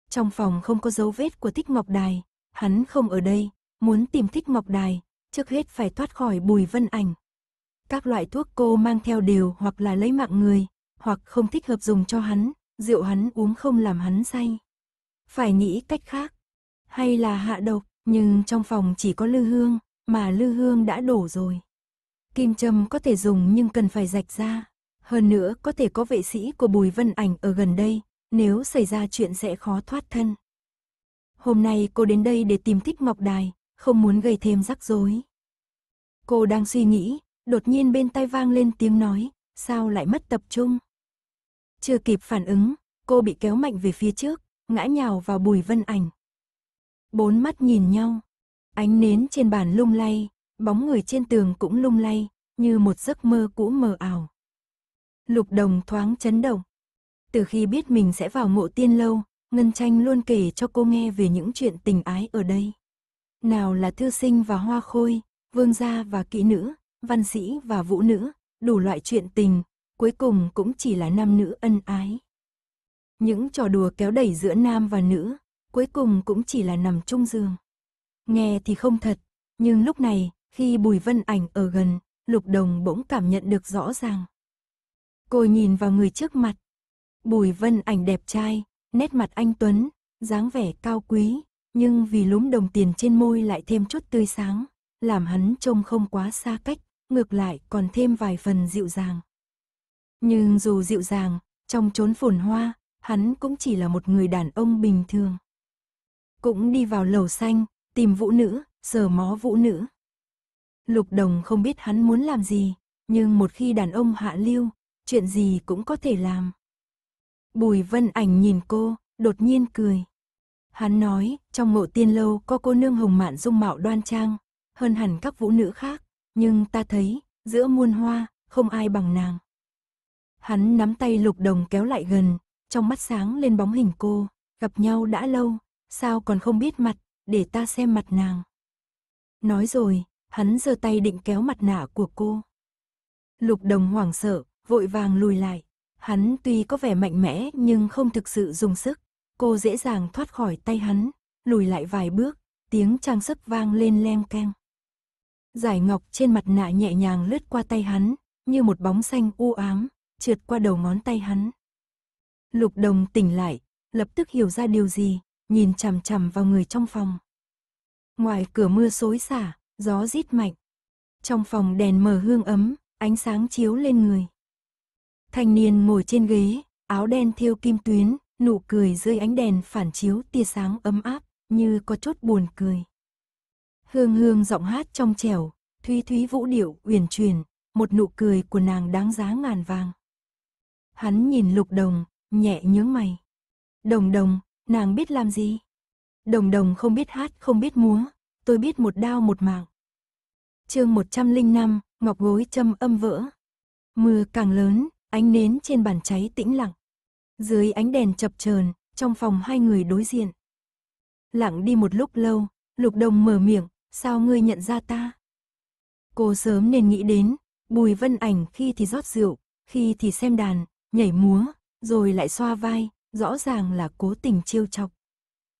Trong phòng không có dấu vết của Thích Ngọc Đài, hắn không ở đây, muốn tìm Thích Ngọc Đài, trước hết phải thoát khỏi bùi vân ảnh. Các loại thuốc cô mang theo đều hoặc là lấy mạng người, hoặc không thích hợp dùng cho hắn, rượu hắn uống không làm hắn say. Phải nghĩ cách khác, hay là hạ độc, nhưng trong phòng chỉ có lư hương, mà lư hương đã đổ rồi. Kim châm có thể dùng nhưng cần phải rạch ra. Hơn nữa có thể có vệ sĩ của Bùi Vân Ảnh ở gần đây, nếu xảy ra chuyện sẽ khó thoát thân. Hôm nay cô đến đây để tìm thích Ngọc Đài, không muốn gây thêm rắc rối. Cô đang suy nghĩ, đột nhiên bên tai vang lên tiếng nói, sao lại mất tập trung. Chưa kịp phản ứng, cô bị kéo mạnh về phía trước, ngã nhào vào Bùi Vân Ảnh. Bốn mắt nhìn nhau. Ánh nến trên bàn lung lay, bóng người trên tường cũng lung lay, như một giấc mơ cũ mờ ảo. Lục đồng thoáng chấn động. Từ khi biết mình sẽ vào mộ tiên lâu, Ngân Tranh luôn kể cho cô nghe về những chuyện tình ái ở đây. Nào là thư sinh và hoa khôi, vương gia và kỹ nữ, văn sĩ và vũ nữ, đủ loại chuyện tình, cuối cùng cũng chỉ là nam nữ ân ái. Những trò đùa kéo đẩy giữa nam và nữ, cuối cùng cũng chỉ là nằm chung giường. Nghe thì không thật, nhưng lúc này, khi Bùi Vân Ảnh ở gần, Lục Đồng bỗng cảm nhận được rõ ràng. Cô nhìn vào người trước mặt. Bùi Vân Ảnh đẹp trai, nét mặt anh Tuấn, dáng vẻ cao quý, nhưng vì lúm đồng tiền trên môi lại thêm chút tươi sáng, làm hắn trông không quá xa cách, ngược lại còn thêm vài phần dịu dàng. Nhưng dù dịu dàng, trong chốn phồn hoa, hắn cũng chỉ là một người đàn ông bình thường cũng đi vào lầu xanh, tìm vũ nữ, sờ mó vũ nữ. Lục đồng không biết hắn muốn làm gì, nhưng một khi đàn ông hạ lưu, chuyện gì cũng có thể làm. Bùi vân ảnh nhìn cô, đột nhiên cười. Hắn nói, trong mộ tiên lâu có cô nương hồng mạn dung mạo đoan trang, hơn hẳn các vũ nữ khác, nhưng ta thấy, giữa muôn hoa, không ai bằng nàng. Hắn nắm tay lục đồng kéo lại gần, trong mắt sáng lên bóng hình cô, gặp nhau đã lâu, sao còn không biết mặt, để ta xem mặt nàng. Nói rồi, hắn giơ tay định kéo mặt nạ của cô. Lục đồng hoảng sợ, vội vàng lùi lại. Hắn tuy có vẻ mạnh mẽ nhưng không thực sự dùng sức. Cô dễ dàng thoát khỏi tay hắn, lùi lại vài bước, tiếng trang sức vang lên leng keng. Giải ngọc trên mặt nạ nhẹ nhàng lướt qua tay hắn, như một bóng xanh u ám, trượt qua đầu ngón tay hắn. Lục đồng tỉnh lại, lập tức hiểu ra điều gì, nhìn chằm chằm vào người trong phòng. Ngoài cửa mưa xối xả, gió rít mạnh. Trong phòng đèn mờ hương ấm, ánh sáng chiếu lên người. Thanh niên ngồi trên ghế, áo đen thêu kim tuyến, nụ cười dưới ánh đèn phản chiếu tia sáng ấm áp, như có chút buồn cười. Hương hương giọng hát trong trẻo, thúy thúy vũ điệu uyển chuyển, một nụ cười của nàng đáng giá ngàn vàng. Hắn nhìn Lục Đồng, nhẹ nhướng mày. "Đồng Đồng, nàng biết làm gì? Đồng đồng không biết hát, không biết múa, tôi biết một đao một mạng. chương 105, ngọc gối châm âm vỡ. Mưa càng lớn, ánh nến trên bàn cháy tĩnh lặng. Dưới ánh đèn chập chờn trong phòng hai người đối diện. Lặng đi một lúc lâu, lục đồng mở miệng, sao ngươi nhận ra ta? Cô sớm nên nghĩ đến, bùi vân ảnh khi thì rót rượu, khi thì xem đàn, nhảy múa, rồi lại xoa vai, rõ ràng là cố tình chiêu chọc.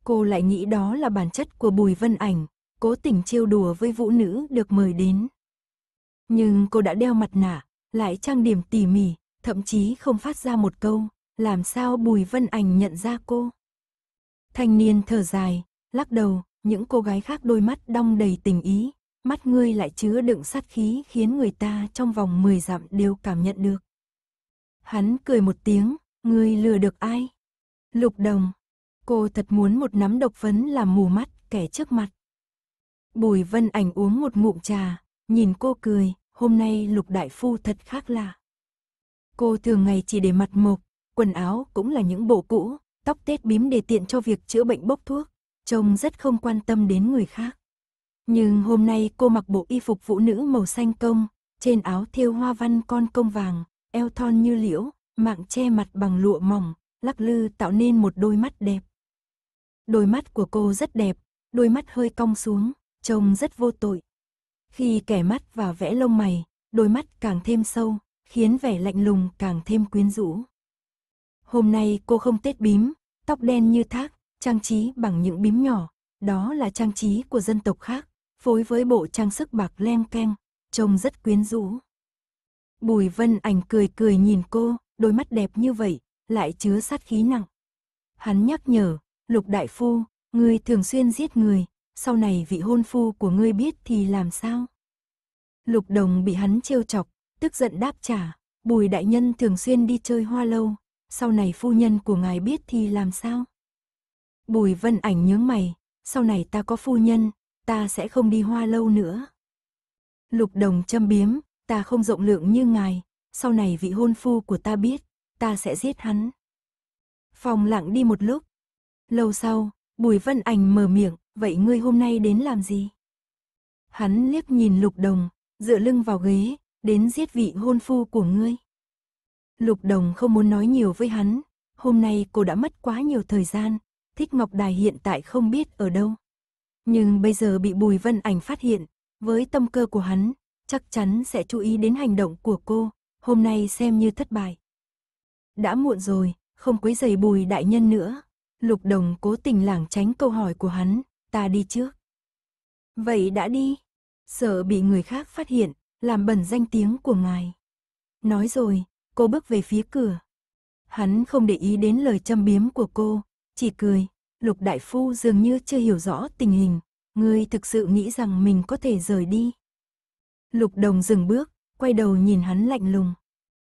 Cô lại nghĩ đó là bản chất của Bùi Vân Ảnh, cố tình chiêu đùa với vũ nữ được mời đến. Nhưng cô đã đeo mặt nạ, lại trang điểm tỉ mỉ, thậm chí không phát ra một câu, làm sao Bùi Vân Ảnh nhận ra cô. Thanh niên thở dài, lắc đầu, những cô gái khác đôi mắt đong đầy tình ý, mắt ngươi lại chứa đựng sát khí khiến người ta trong vòng 10 dặm đều cảm nhận được. Hắn cười một tiếng, ngươi lừa được ai? Lục đồng. Cô thật muốn một nắm độc phấn làm mù mắt kẻ trước mặt. Bùi vân ảnh uống một ngụm trà, nhìn cô cười, hôm nay lục đại phu thật khác lạ. Cô thường ngày chỉ để mặt mộc, quần áo cũng là những bộ cũ, tóc tết bím để tiện cho việc chữa bệnh bốc thuốc, trông rất không quan tâm đến người khác. Nhưng hôm nay cô mặc bộ y phục vũ nữ màu xanh công, trên áo thêu hoa văn con công vàng, eo thon như liễu, mạng che mặt bằng lụa mỏng, lắc lư tạo nên một đôi mắt đẹp. Đôi mắt của cô rất đẹp, đôi mắt hơi cong xuống, trông rất vô tội. Khi kẻ mắt và vẽ lông mày, đôi mắt càng thêm sâu, khiến vẻ lạnh lùng càng thêm quyến rũ. Hôm nay cô không tết bím, tóc đen như thác, trang trí bằng những bím nhỏ, đó là trang trí của dân tộc khác, phối với bộ trang sức bạc lem keng, trông rất quyến rũ. Bùi Vân Ảnh cười cười nhìn cô, đôi mắt đẹp như vậy, lại chứa sát khí nặng. Hắn nhắc nhở, lục đại phu, ngươi thường xuyên giết người, sau này vị hôn phu của ngươi biết thì làm sao? Lục đồng bị hắn trêu chọc, tức giận đáp trả, bùi đại nhân thường xuyên đi chơi hoa lâu, sau này phu nhân của ngài biết thì làm sao? Bùi vân ảnh nhướng mày, sau này ta có phu nhân, ta sẽ không đi hoa lâu nữa. Lục đồng châm biếm, ta không rộng lượng như ngài, sau này vị hôn phu của ta biết, ta sẽ giết hắn. Phòng lặng đi một lúc. Lâu sau, Bùi Vân Ảnh mở miệng, vậy ngươi hôm nay đến làm gì? Hắn liếc nhìn Lục Đồng, dựa lưng vào ghế, đến giết vị hôn phu của ngươi. Lục Đồng không muốn nói nhiều với hắn, hôm nay cô đã mất quá nhiều thời gian, thích Ngọc Đài hiện tại không biết ở đâu. Nhưng bây giờ bị Bùi Vân Ảnh phát hiện, với tâm cơ của hắn, chắc chắn sẽ chú ý đến hành động của cô, hôm nay xem như thất bại đã muộn rồi, không quấy giày bùi đại nhân nữa. Lục đồng cố tình lảng tránh câu hỏi của hắn, ta đi trước. Vậy đã đi, sợ bị người khác phát hiện, làm bẩn danh tiếng của ngài. Nói rồi, cô bước về phía cửa. Hắn không để ý đến lời châm biếm của cô, chỉ cười. Lục đại phu dường như chưa hiểu rõ tình hình, ngươi thực sự nghĩ rằng mình có thể rời đi. Lục đồng dừng bước, quay đầu nhìn hắn lạnh lùng.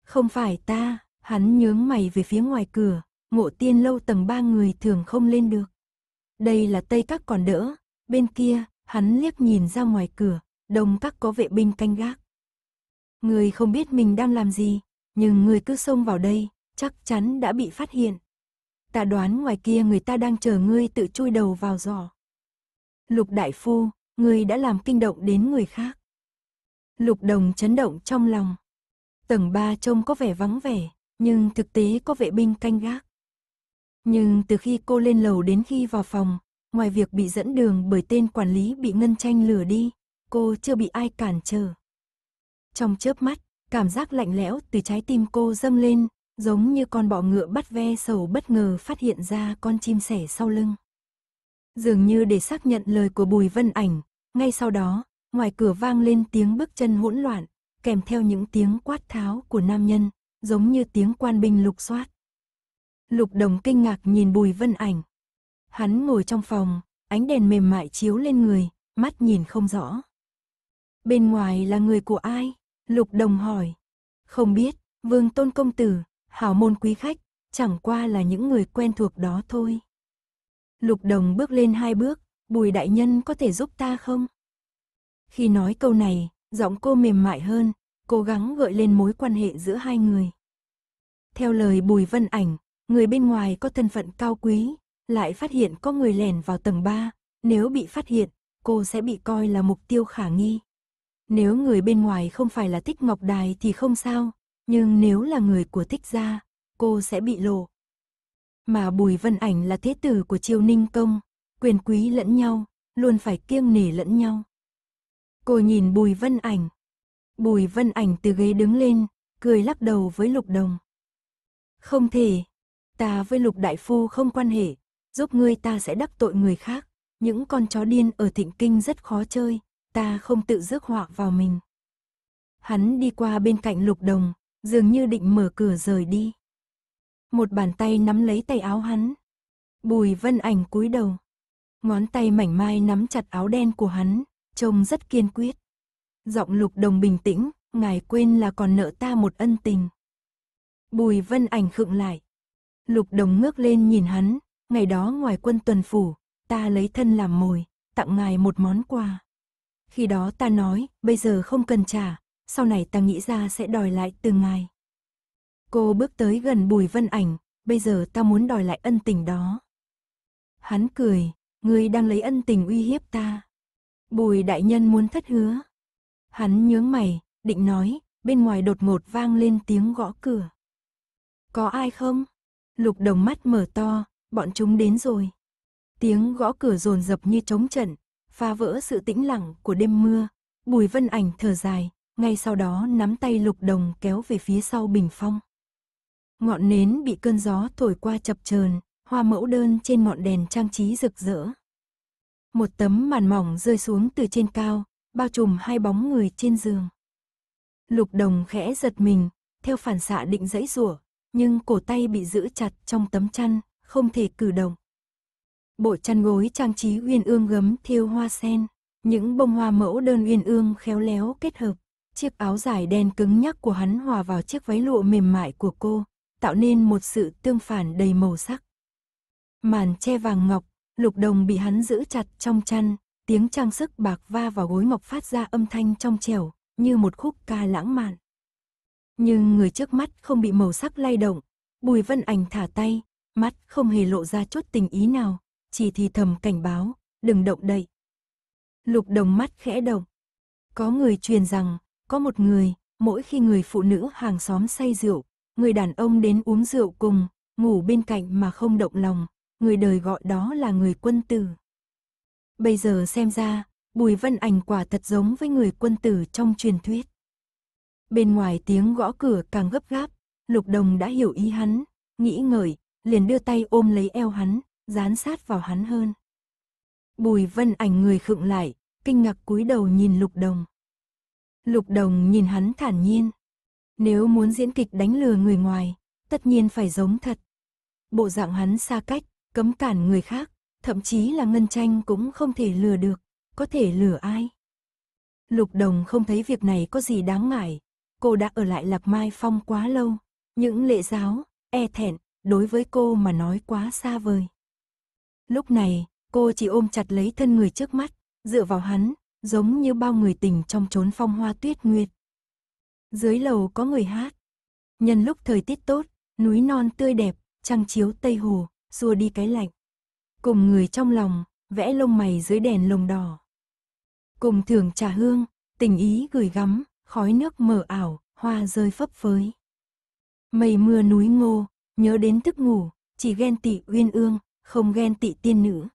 Không phải ta, Hắn nhướng mày về phía ngoài cửa, mộ tiên lâu tầng ba người thường không lên được. Đây là Tây Các còn đỡ, bên kia, hắn liếc nhìn ra ngoài cửa, đông các có vệ binh canh gác. Người không biết mình đang làm gì, nhưng người cứ xông vào đây, chắc chắn đã bị phát hiện. Ta đoán ngoài kia người ta đang chờ ngươi tự chui đầu vào giỏ. Lục đại phu, ngươi đã làm kinh động đến người khác. Lục đồng chấn động trong lòng. Tầng ba trông có vẻ vắng vẻ, nhưng thực tế có vệ binh canh gác. Nhưng từ khi cô lên lầu đến khi vào phòng, ngoài việc bị dẫn đường bởi tên quản lý bị ngân tranh lừa đi, cô chưa bị ai cản trở. Trong chớp mắt, cảm giác lạnh lẽo từ trái tim cô dâng lên, giống như con bọ ngựa bắt ve sầu bất ngờ phát hiện ra con chim sẻ sau lưng. Dường như để xác nhận lời của Bùi Vân Ảnh, ngay sau đó, ngoài cửa vang lên tiếng bước chân hỗn loạn, kèm theo những tiếng quát tháo của nam nhân, giống như tiếng quan binh lục soát. Lục đồng kinh ngạc nhìn bùi vân ảnh. Hắn ngồi trong phòng, ánh đèn mềm mại chiếu lên người, mắt nhìn không rõ. Bên ngoài là người của ai? Lục đồng hỏi. Không biết, vương tôn công tử, hảo môn quý khách, chẳng qua là những người quen thuộc đó thôi. Lục đồng bước lên hai bước, bùi đại nhân có thể giúp ta không? Khi nói câu này, giọng cô mềm mại hơn, cố gắng gợi lên mối quan hệ giữa hai người. Theo lời Bùi Vân Ảnh, người bên ngoài có thân phận cao quý, lại phát hiện có người lẻn vào tầng 3, nếu bị phát hiện, cô sẽ bị coi là mục tiêu khả nghi. Nếu người bên ngoài không phải là tích ngọc đài thì không sao, nhưng nếu là người của tích gia, cô sẽ bị lộ. Mà Bùi Vân Ảnh là thế tử của triều ninh công, quyền quý lẫn nhau, luôn phải kiêng nể lẫn nhau. Cô nhìn Bùi Vân Ảnh, Bùi vân ảnh từ ghế đứng lên, cười lắc đầu với lục đồng. Không thể, ta với lục đại phu không quan hệ, giúp ngươi ta sẽ đắc tội người khác. Những con chó điên ở thịnh kinh rất khó chơi, ta không tự rước họa vào mình. Hắn đi qua bên cạnh lục đồng, dường như định mở cửa rời đi. Một bàn tay nắm lấy tay áo hắn. Bùi vân ảnh cúi đầu. Ngón tay mảnh mai nắm chặt áo đen của hắn, trông rất kiên quyết. Giọng lục đồng bình tĩnh, ngài quên là còn nợ ta một ân tình. Bùi vân ảnh khựng lại. Lục đồng ngước lên nhìn hắn, ngày đó ngoài quân tuần phủ, ta lấy thân làm mồi, tặng ngài một món quà. Khi đó ta nói, bây giờ không cần trả, sau này ta nghĩ ra sẽ đòi lại từ ngài. Cô bước tới gần bùi vân ảnh, bây giờ ta muốn đòi lại ân tình đó. Hắn cười, ngươi đang lấy ân tình uy hiếp ta. Bùi đại nhân muốn thất hứa. Hắn nhướng mày, định nói, bên ngoài đột ngột vang lên tiếng gõ cửa. Có ai không? Lục đồng mắt mở to, bọn chúng đến rồi. Tiếng gõ cửa rồn rập như trống trận, phá vỡ sự tĩnh lặng của đêm mưa. Bùi vân ảnh thở dài, ngay sau đó nắm tay lục đồng kéo về phía sau bình phong. Ngọn nến bị cơn gió thổi qua chập chờn, hoa mẫu đơn trên ngọn đèn trang trí rực rỡ. Một tấm màn mỏng rơi xuống từ trên cao, bao trùm hai bóng người trên giường. Lục đồng khẽ giật mình, theo phản xạ định dãy rủa, nhưng cổ tay bị giữ chặt trong tấm chăn, không thể cử động. Bộ chăn gối trang trí uyên ương gấm thêu hoa sen, những bông hoa mẫu đơn uyên ương khéo léo kết hợp, chiếc áo dài đen cứng nhắc của hắn hòa vào chiếc váy lụa mềm mại của cô, tạo nên một sự tương phản đầy màu sắc. Màn che vàng ngọc, lục đồng bị hắn giữ chặt trong chăn, tiếng trang sức bạc va vào gối ngọc phát ra âm thanh trong trẻo, như một khúc ca lãng mạn. Nhưng người trước mắt không bị màu sắc lay động, Bùi Vân Ảnh thả tay, mắt không hề lộ ra chút tình ý nào, chỉ thì thầm cảnh báo, đừng động đậy. Lục đồng mắt khẽ động. Có người truyền rằng, có một người, mỗi khi người phụ nữ hàng xóm say rượu, người đàn ông đến uống rượu cùng, ngủ bên cạnh mà không động lòng, người đời gọi đó là người quân tử. Bây giờ xem ra, Bùi Vân Ảnh quả thật giống với người quân tử trong truyền thuyết. Bên ngoài tiếng gõ cửa càng gấp gáp, Lục Đồng đã hiểu ý hắn, nghĩ ngợi, liền đưa tay ôm lấy eo hắn, dán sát vào hắn hơn. Bùi Vân Ảnh người khựng lại, kinh ngạc cúi đầu nhìn Lục Đồng. Lục Đồng nhìn hắn thản nhiên. Nếu muốn diễn kịch đánh lừa người ngoài, tất nhiên phải giống thật. Bộ dạng hắn xa cách, cấm cản người khác, thậm chí là Ngân Tranh cũng không thể lừa được, có thể lừa ai. Lục Đồng không thấy việc này có gì đáng ngại, cô đã ở lại Lạc Mai Phong quá lâu, những lệ giáo, e thẹn, đối với cô mà nói quá xa vời. Lúc này, cô chỉ ôm chặt lấy thân người trước mắt, dựa vào hắn, giống như bao người tình trong chốn phong hoa tuyết nguyệt. Dưới lầu có người hát. Nhân lúc thời tiết tốt, núi non tươi đẹp, trăng chiếu tây hồ, xua đi cái lạnh. Cùng người trong lòng, vẽ lông mày dưới đèn lồng đỏ. Cùng thường trà hương, tình ý gửi gắm, khói nước mờ ảo, hoa rơi phấp phới. Mây mưa núi ngô, nhớ đến thức ngủ, chỉ ghen tị uyên ương, không ghen tị tiên nữ.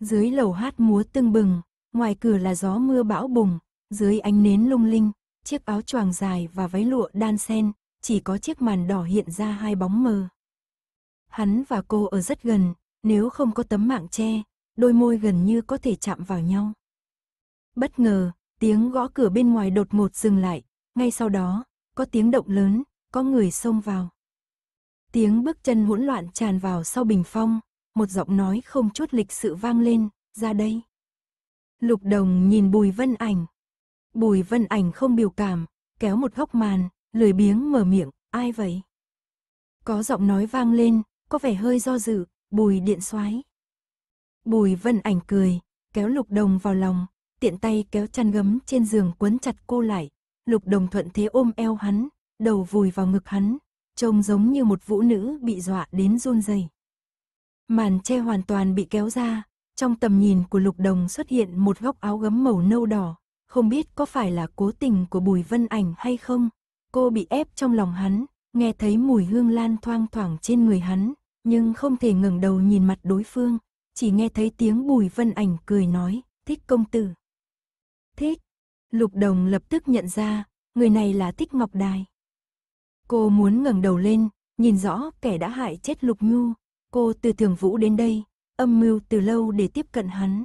Dưới lầu hát múa tưng bừng, ngoài cửa là gió mưa bão bùng, dưới ánh nến lung linh, chiếc áo choàng dài và váy lụa đan sen, chỉ có chiếc màn đỏ hiện ra hai bóng mờ. Hắn và cô ở rất gần, nếu không có tấm mạng che, đôi môi gần như có thể chạm vào nhau. Bất ngờ, tiếng gõ cửa bên ngoài đột ngột dừng lại, ngay sau đó, có tiếng động lớn, có người xông vào. Tiếng bước chân hỗn loạn tràn vào sau bình phong, một giọng nói không chút lịch sự vang lên, ra đây. Lục đồng nhìn bùi vân ảnh. Bùi vân ảnh không biểu cảm, kéo một góc màn, lười biếng mở miệng, ai vậy? Có giọng nói vang lên, có vẻ hơi do dự, Bùi điện soái. Bùi vân ảnh cười, kéo lục đồng vào lòng, tiện tay kéo chăn gấm trên giường quấn chặt cô lại. Lục đồng thuận thế ôm eo hắn, đầu vùi vào ngực hắn, trông giống như một vũ nữ bị dọa đến run rẩy. Màn che hoàn toàn bị kéo ra, trong tầm nhìn của lục đồng xuất hiện một góc áo gấm màu nâu đỏ, không biết có phải là cố tình của bùi vân ảnh hay không. Cô bị ép trong lòng hắn, nghe thấy mùi hương lan thoang thoảng trên người hắn, nhưng không thể ngẩng đầu nhìn mặt đối phương, chỉ nghe thấy tiếng Bùi Vân Ảnh cười nói, thích công tử. Thích. Lục Đồng lập tức nhận ra, người này là Thích Ngọc Đài. Cô muốn ngẩng đầu lên, nhìn rõ kẻ đã hại chết Lục Nhu, cô từ Thường Vũ đến đây, âm mưu từ lâu để tiếp cận hắn.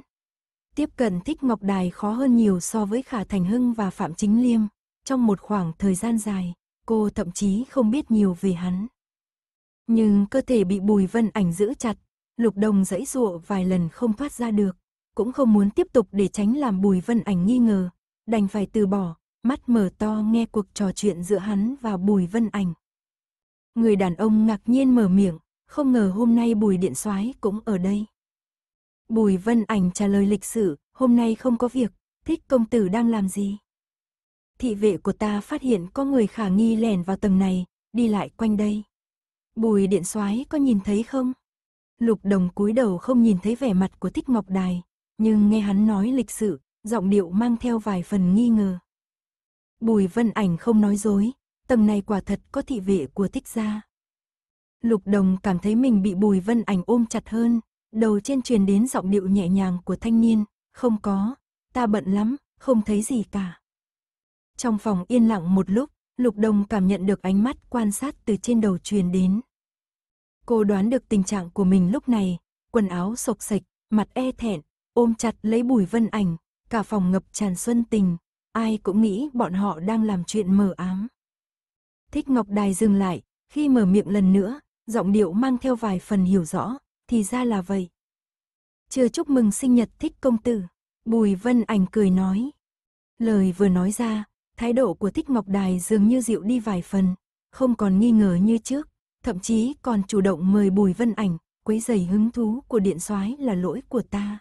Tiếp cận Thích Ngọc Đài khó hơn nhiều so với Khả Thành Hưng và Phạm Chính Liêm, trong một khoảng thời gian dài, cô thậm chí không biết nhiều về hắn. Nhưng cơ thể bị bùi vân ảnh giữ chặt, lục đồng dãy dụa vài lần không thoát ra được, cũng không muốn tiếp tục để tránh làm bùi vân ảnh nghi ngờ, đành phải từ bỏ, mắt mở to nghe cuộc trò chuyện giữa hắn và bùi vân ảnh. Người đàn ông ngạc nhiên mở miệng, không ngờ hôm nay bùi điện soái cũng ở đây. Bùi vân ảnh trả lời lịch sử, hôm nay không có việc, thích công tử đang làm gì? Thị vệ của ta phát hiện có người khả nghi lẻn vào tầng này, đi lại quanh đây. Bùi điện soái có nhìn thấy không? Lục đồng cúi đầu không nhìn thấy vẻ mặt của Thích Ngọc Đài, nhưng nghe hắn nói lịch sự, giọng điệu mang theo vài phần nghi ngờ. Bùi vân ảnh không nói dối, tầng này quả thật có thị vệ của Thích gia. Lục đồng cảm thấy mình bị bùi vân ảnh ôm chặt hơn, đầu trên truyền đến giọng điệu nhẹ nhàng của thanh niên, không có, ta bận lắm, không thấy gì cả. Trong phòng yên lặng một lúc, Lục Đồng cảm nhận được ánh mắt quan sát từ trên đầu truyền đến. Cô đoán được tình trạng của mình lúc này, quần áo sộc sạch, mặt e thẹn, ôm chặt lấy bùi vân ảnh, cả phòng ngập tràn xuân tình, ai cũng nghĩ bọn họ đang làm chuyện mờ ám. Thích Ngọc Đài dừng lại, khi mở miệng lần nữa, giọng điệu mang theo vài phần hiểu rõ, thì ra là vậy. Chưa chúc mừng sinh nhật thích công tử, Bùi Vân Ảnh cười nói. Lời vừa nói ra, thái độ của Thích Ngọc Đài dường như dịu đi vài phần, không còn nghi ngờ như trước, thậm chí còn chủ động mời Bùi Vân Ảnh, quấy giày hứng thú của điện soái là lỗi của ta.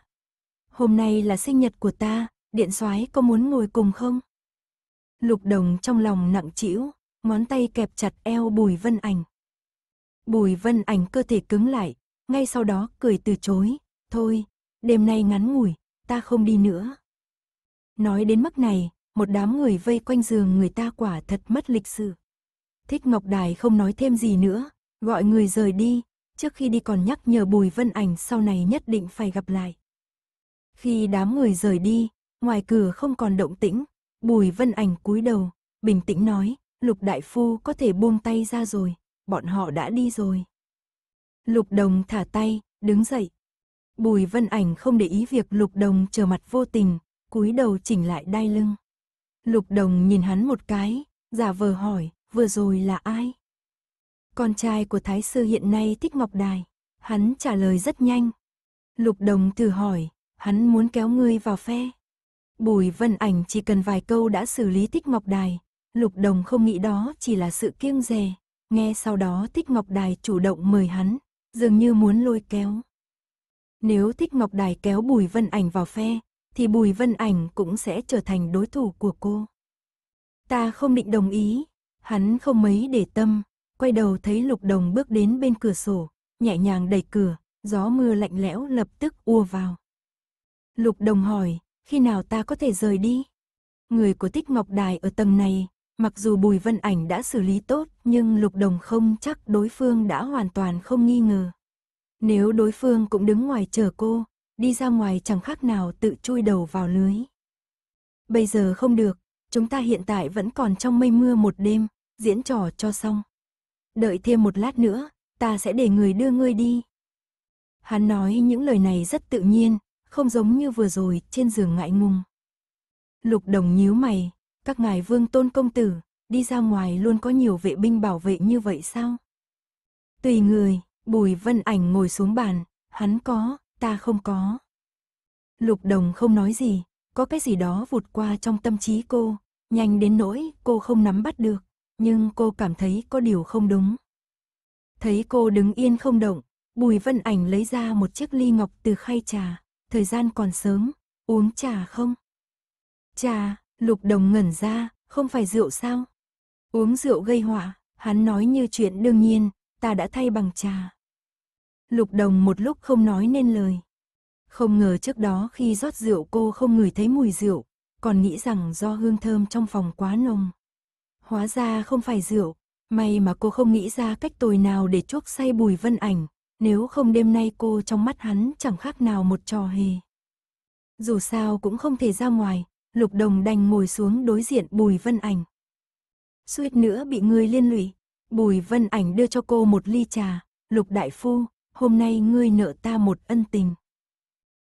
Hôm nay là sinh nhật của ta, điện soái có muốn ngồi cùng không? Lục Đồng trong lòng nặng trĩu, ngón tay kẹp chặt eo Bùi Vân Ảnh. Bùi Vân Ảnh cơ thể cứng lại, ngay sau đó cười từ chối, "Thôi, đêm nay ngắn ngủi, ta không đi nữa." Nói đến mức này, một đám người vây quanh giường người ta quả thật mất lịch sử Thích Ngọc Đài không nói thêm gì nữa, gọi người rời đi, trước khi đi còn nhắc nhở Bùi Vân Ảnh sau này nhất định phải gặp lại. Khi đám người rời đi, ngoài cửa không còn động tĩnh, Bùi Vân Ảnh cúi đầu, bình tĩnh nói, Lục Đại Phu có thể buông tay ra rồi, bọn họ đã đi rồi. Lục Đồng thả tay, đứng dậy. Bùi Vân Ảnh không để ý việc Lục Đồng trở mặt vô tình, cúi đầu chỉnh lại đai lưng. Lục Đồng nhìn hắn một cái, giả vờ hỏi, vừa rồi là ai? Con trai của Thái Sư hiện nay thích Ngọc Đài. Hắn trả lời rất nhanh. Lục Đồng từ hỏi, hắn muốn kéo ngươi vào phe. Bùi Vân Ảnh chỉ cần vài câu đã xử lý Tích Ngọc Đài. Lục Đồng không nghĩ đó chỉ là sự kiêng dè. Nghe sau đó Tích Ngọc Đài chủ động mời hắn, dường như muốn lôi kéo. Nếu Tích Ngọc Đài kéo Bùi Vân Ảnh vào phe, thì Bùi Vân Ảnh cũng sẽ trở thành đối thủ của cô. Ta không định đồng ý, hắn không mấy để tâm, quay đầu thấy Lục Đồng bước đến bên cửa sổ, nhẹ nhàng đẩy cửa, gió mưa lạnh lẽo lập tức ùa vào. Lục Đồng hỏi, khi nào ta có thể rời đi? Người của Tích Ngọc Đài ở tầng này, mặc dù Bùi Vân Ảnh đã xử lý tốt, nhưng Lục Đồng không chắc đối phương đã hoàn toàn không nghi ngờ. Nếu đối phương cũng đứng ngoài chờ cô, đi ra ngoài chẳng khác nào tự chui đầu vào lưới. Bây giờ không được, chúng ta hiện tại vẫn còn trong mây mưa một đêm, diễn trò cho xong. Đợi thêm một lát nữa, ta sẽ để người đưa ngươi đi. Hắn nói những lời này rất tự nhiên, không giống như vừa rồi trên giường ngại ngùng. Lục đồng nhíu mày, các ngài vương tôn công tử, đi ra ngoài luôn có nhiều vệ binh bảo vệ như vậy sao? Tùy người, bùi vân ảnh ngồi xuống bàn, hắn có, ta không có. Lục đồng không nói gì, có cái gì đó vụt qua trong tâm trí cô, nhanh đến nỗi cô không nắm bắt được, nhưng cô cảm thấy có điều không đúng. Thấy cô đứng yên không động, Bùi Vân Ảnh lấy ra một chiếc ly ngọc từ khay trà, thời gian còn sớm, uống trà không? Trà, lục đồng ngẩn ra, không phải rượu sao? Uống rượu gây họa, hắn nói như chuyện đương nhiên, ta đã thay bằng trà. Lục Đồng một lúc không nói nên lời. Không ngờ trước đó khi rót rượu cô không ngửi thấy mùi rượu, còn nghĩ rằng do hương thơm trong phòng quá nồng. Hóa ra không phải rượu, may mà cô không nghĩ ra cách tồi nào để chuốc say bùi vân ảnh, nếu không đêm nay cô trong mắt hắn chẳng khác nào một trò hề. Dù sao cũng không thể ra ngoài, Lục Đồng đành ngồi xuống đối diện Bùi Vân Ảnh. Suýt nữa bị người liên lụy, Bùi Vân Ảnh đưa cho cô một ly trà, Lục Đại Phu, hôm nay ngươi nợ ta một ân tình.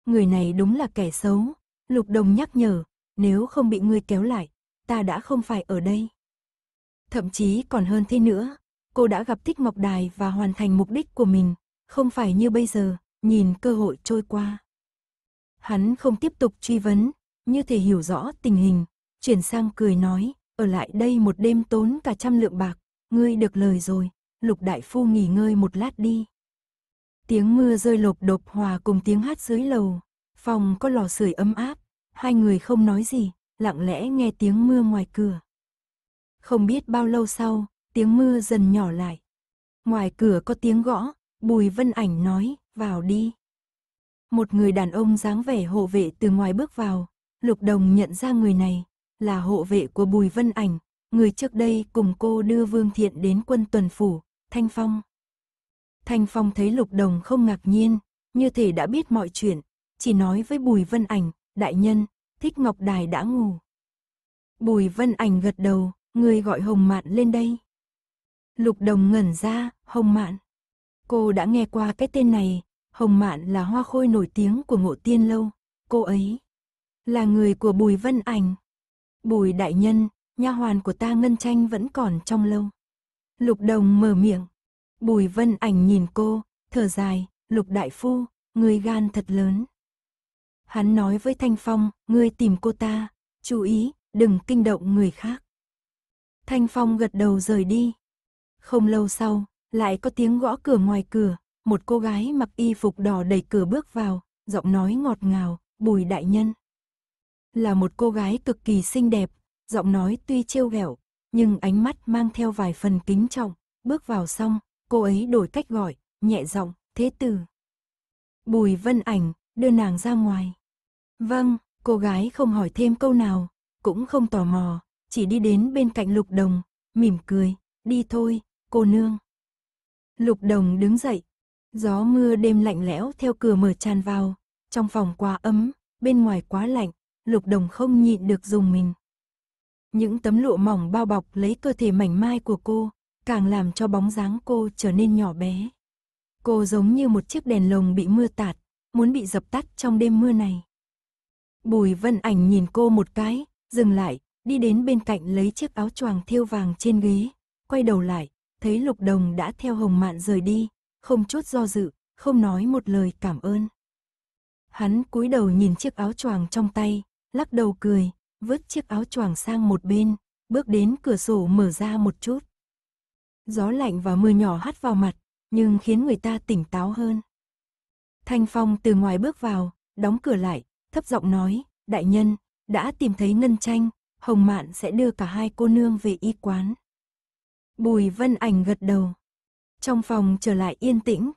Người này đúng là kẻ xấu, Lục Đồng nhắc nhở, nếu không bị ngươi kéo lại, ta đã không phải ở đây. Thậm chí còn hơn thế nữa, cô đã gặp Thích Ngọc Đài và hoàn thành mục đích của mình, không phải như bây giờ, nhìn cơ hội trôi qua. Hắn không tiếp tục truy vấn, như thể hiểu rõ tình hình, chuyển sang cười nói, ở lại đây một đêm tốn cả trăm lượng bạc, ngươi được lời rồi, Lục Đại Phu nghỉ ngơi một lát đi. Tiếng mưa rơi lộp độp hòa cùng tiếng hát dưới lầu. Phòng có lò sưởi ấm áp, hai người không nói gì, lặng lẽ nghe tiếng mưa ngoài cửa. Không biết bao lâu sau, tiếng mưa dần nhỏ lại. Ngoài cửa có tiếng gõ, Bùi Vân Ảnh nói, vào đi. Một người đàn ông dáng vẻ hộ vệ từ ngoài bước vào, Lục Đồng nhận ra người này, là hộ vệ của Bùi Vân Ảnh, người trước đây cùng cô đưa Vương Thiện đến quân tuần phủ, Thanh Phong. Thanh Phong thấy Lục Đồng không ngạc nhiên, như thể đã biết mọi chuyện, chỉ nói với Bùi Vân Ảnh, đại nhân, thích Ngọc Đài đã ngủ. Bùi Vân Ảnh gật đầu, người gọi Hồng Mạn lên đây. Lục Đồng ngẩn ra, Hồng Mạn. Cô đã nghe qua cái tên này, Hồng Mạn là hoa khôi nổi tiếng của ngộ tiên lâu, cô ấy là người của Bùi Vân Ảnh. Bùi đại nhân, nha hoàn của ta Ngân Tranh vẫn còn trong lâu. Lục Đồng mở miệng, Bùi vân ảnh nhìn cô, thở dài, lục đại phu, người gan thật lớn. Hắn nói với Thanh Phong, ngươi tìm cô ta, chú ý, đừng kinh động người khác. Thanh Phong gật đầu rời đi. Không lâu sau, lại có tiếng gõ cửa ngoài cửa, một cô gái mặc y phục đỏ đẩy cửa bước vào, giọng nói ngọt ngào, bùi đại nhân. Là một cô gái cực kỳ xinh đẹp, giọng nói tuy trêu ghẹo, nhưng ánh mắt mang theo vài phần kính trọng, bước vào xong, cô ấy đổi cách gọi, nhẹ giọng, thế tử. Bùi vân ảnh, đưa nàng ra ngoài. Vâng, cô gái không hỏi thêm câu nào, cũng không tò mò, chỉ đi đến bên cạnh lục đồng, mỉm cười, đi thôi, cô nương. Lục đồng đứng dậy, gió mưa đêm lạnh lẽo theo cửa mở tràn vào, trong phòng quá ấm, bên ngoài quá lạnh, lục đồng không nhịn được dùng mình. Những tấm lụa mỏng bao bọc lấy cơ thể mảnh mai của cô, càng làm cho bóng dáng cô trở nên nhỏ bé. Cô giống như một chiếc đèn lồng bị mưa tạt, muốn bị dập tắt trong đêm mưa này. Bùi vân ảnh nhìn cô một cái, dừng lại, đi đến bên cạnh lấy chiếc áo choàng thêu vàng trên ghế, quay đầu lại, thấy lục đồng đã theo hồng mạn rời đi, không chút do dự, không nói một lời cảm ơn. Hắn cúi đầu nhìn chiếc áo choàng trong tay, lắc đầu cười, vứt chiếc áo choàng sang một bên, bước đến cửa sổ mở ra một chút gió lạnh và mưa nhỏ hắt vào mặt, nhưng khiến người ta tỉnh táo hơn. Thanh Phong từ ngoài bước vào, đóng cửa lại, thấp giọng nói, đại nhân, đã tìm thấy ngân tranh, Hồng Mạn sẽ đưa cả hai cô nương về y quán. Bùi Vân Ảnh gật đầu. Trong phòng trở lại yên tĩnh.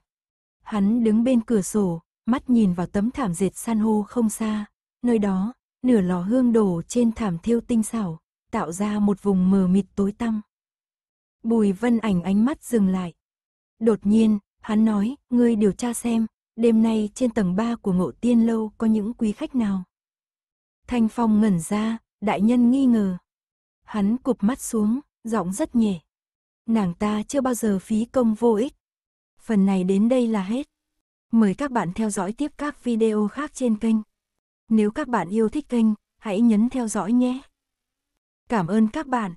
Hắn đứng bên cửa sổ, mắt nhìn vào tấm thảm dệt san hô không xa. Nơi đó, nửa lò hương đổ trên thảm thiêu tinh xảo, tạo ra một vùng mờ mịt tối tăm. Bùi vân ảnh ánh mắt dừng lại. Đột nhiên, hắn nói, ngươi điều tra xem, đêm nay trên tầng 3 của ngộ tiên lâu có những quý khách nào. Thanh Phong ngẩn ra, đại nhân nghi ngờ. Hắn cụp mắt xuống, giọng rất nhẹ. Nàng ta chưa bao giờ phí công vô ích. Phần này đến đây là hết. Mời các bạn theo dõi tiếp các video khác trên kênh. Nếu các bạn yêu thích kênh, hãy nhấn theo dõi nhé. Cảm ơn các bạn.